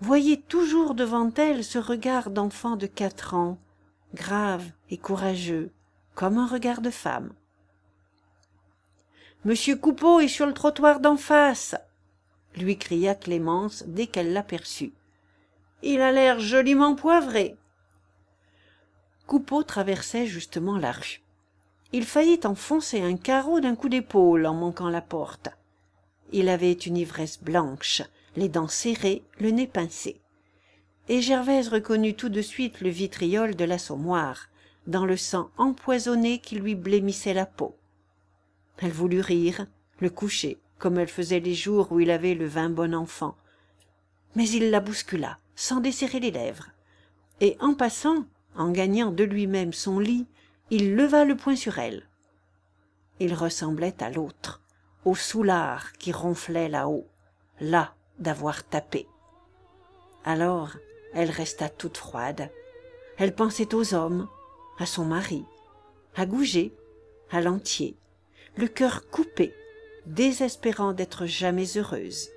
voyait toujours devant elle ce regard d'enfant de quatre ans, grave et courageux, comme un regard de femme. Monsieur Coupeau est sur le trottoir d'en face, lui cria Clémence dès qu'elle l'aperçut. Il a l'air joliment poivré. Coupeau traversait justement la rue. Il faillit enfoncer un carreau d'un coup d'épaule en manquant la porte. Il avait une ivresse blanche les dents serrées, le nez pincé. Et Gervaise reconnut tout de suite le vitriol de l'assommoir, dans le sang empoisonné qui lui blêmissait la peau. Elle voulut rire, le coucher, comme elle faisait les jours où il avait le vin bon enfant. Mais il la bouscula, sans desserrer les lèvres. Et en passant, en gagnant de lui-même son lit, il leva le poing sur elle. Il ressemblait à l'autre, au soulard qui ronflait là-haut, là, d'avoir tapé. Alors elle resta toute froide. Elle pensait aux hommes, à son mari, à Gouget, à l'entier le cœur coupé, désespérant d'être jamais heureuse.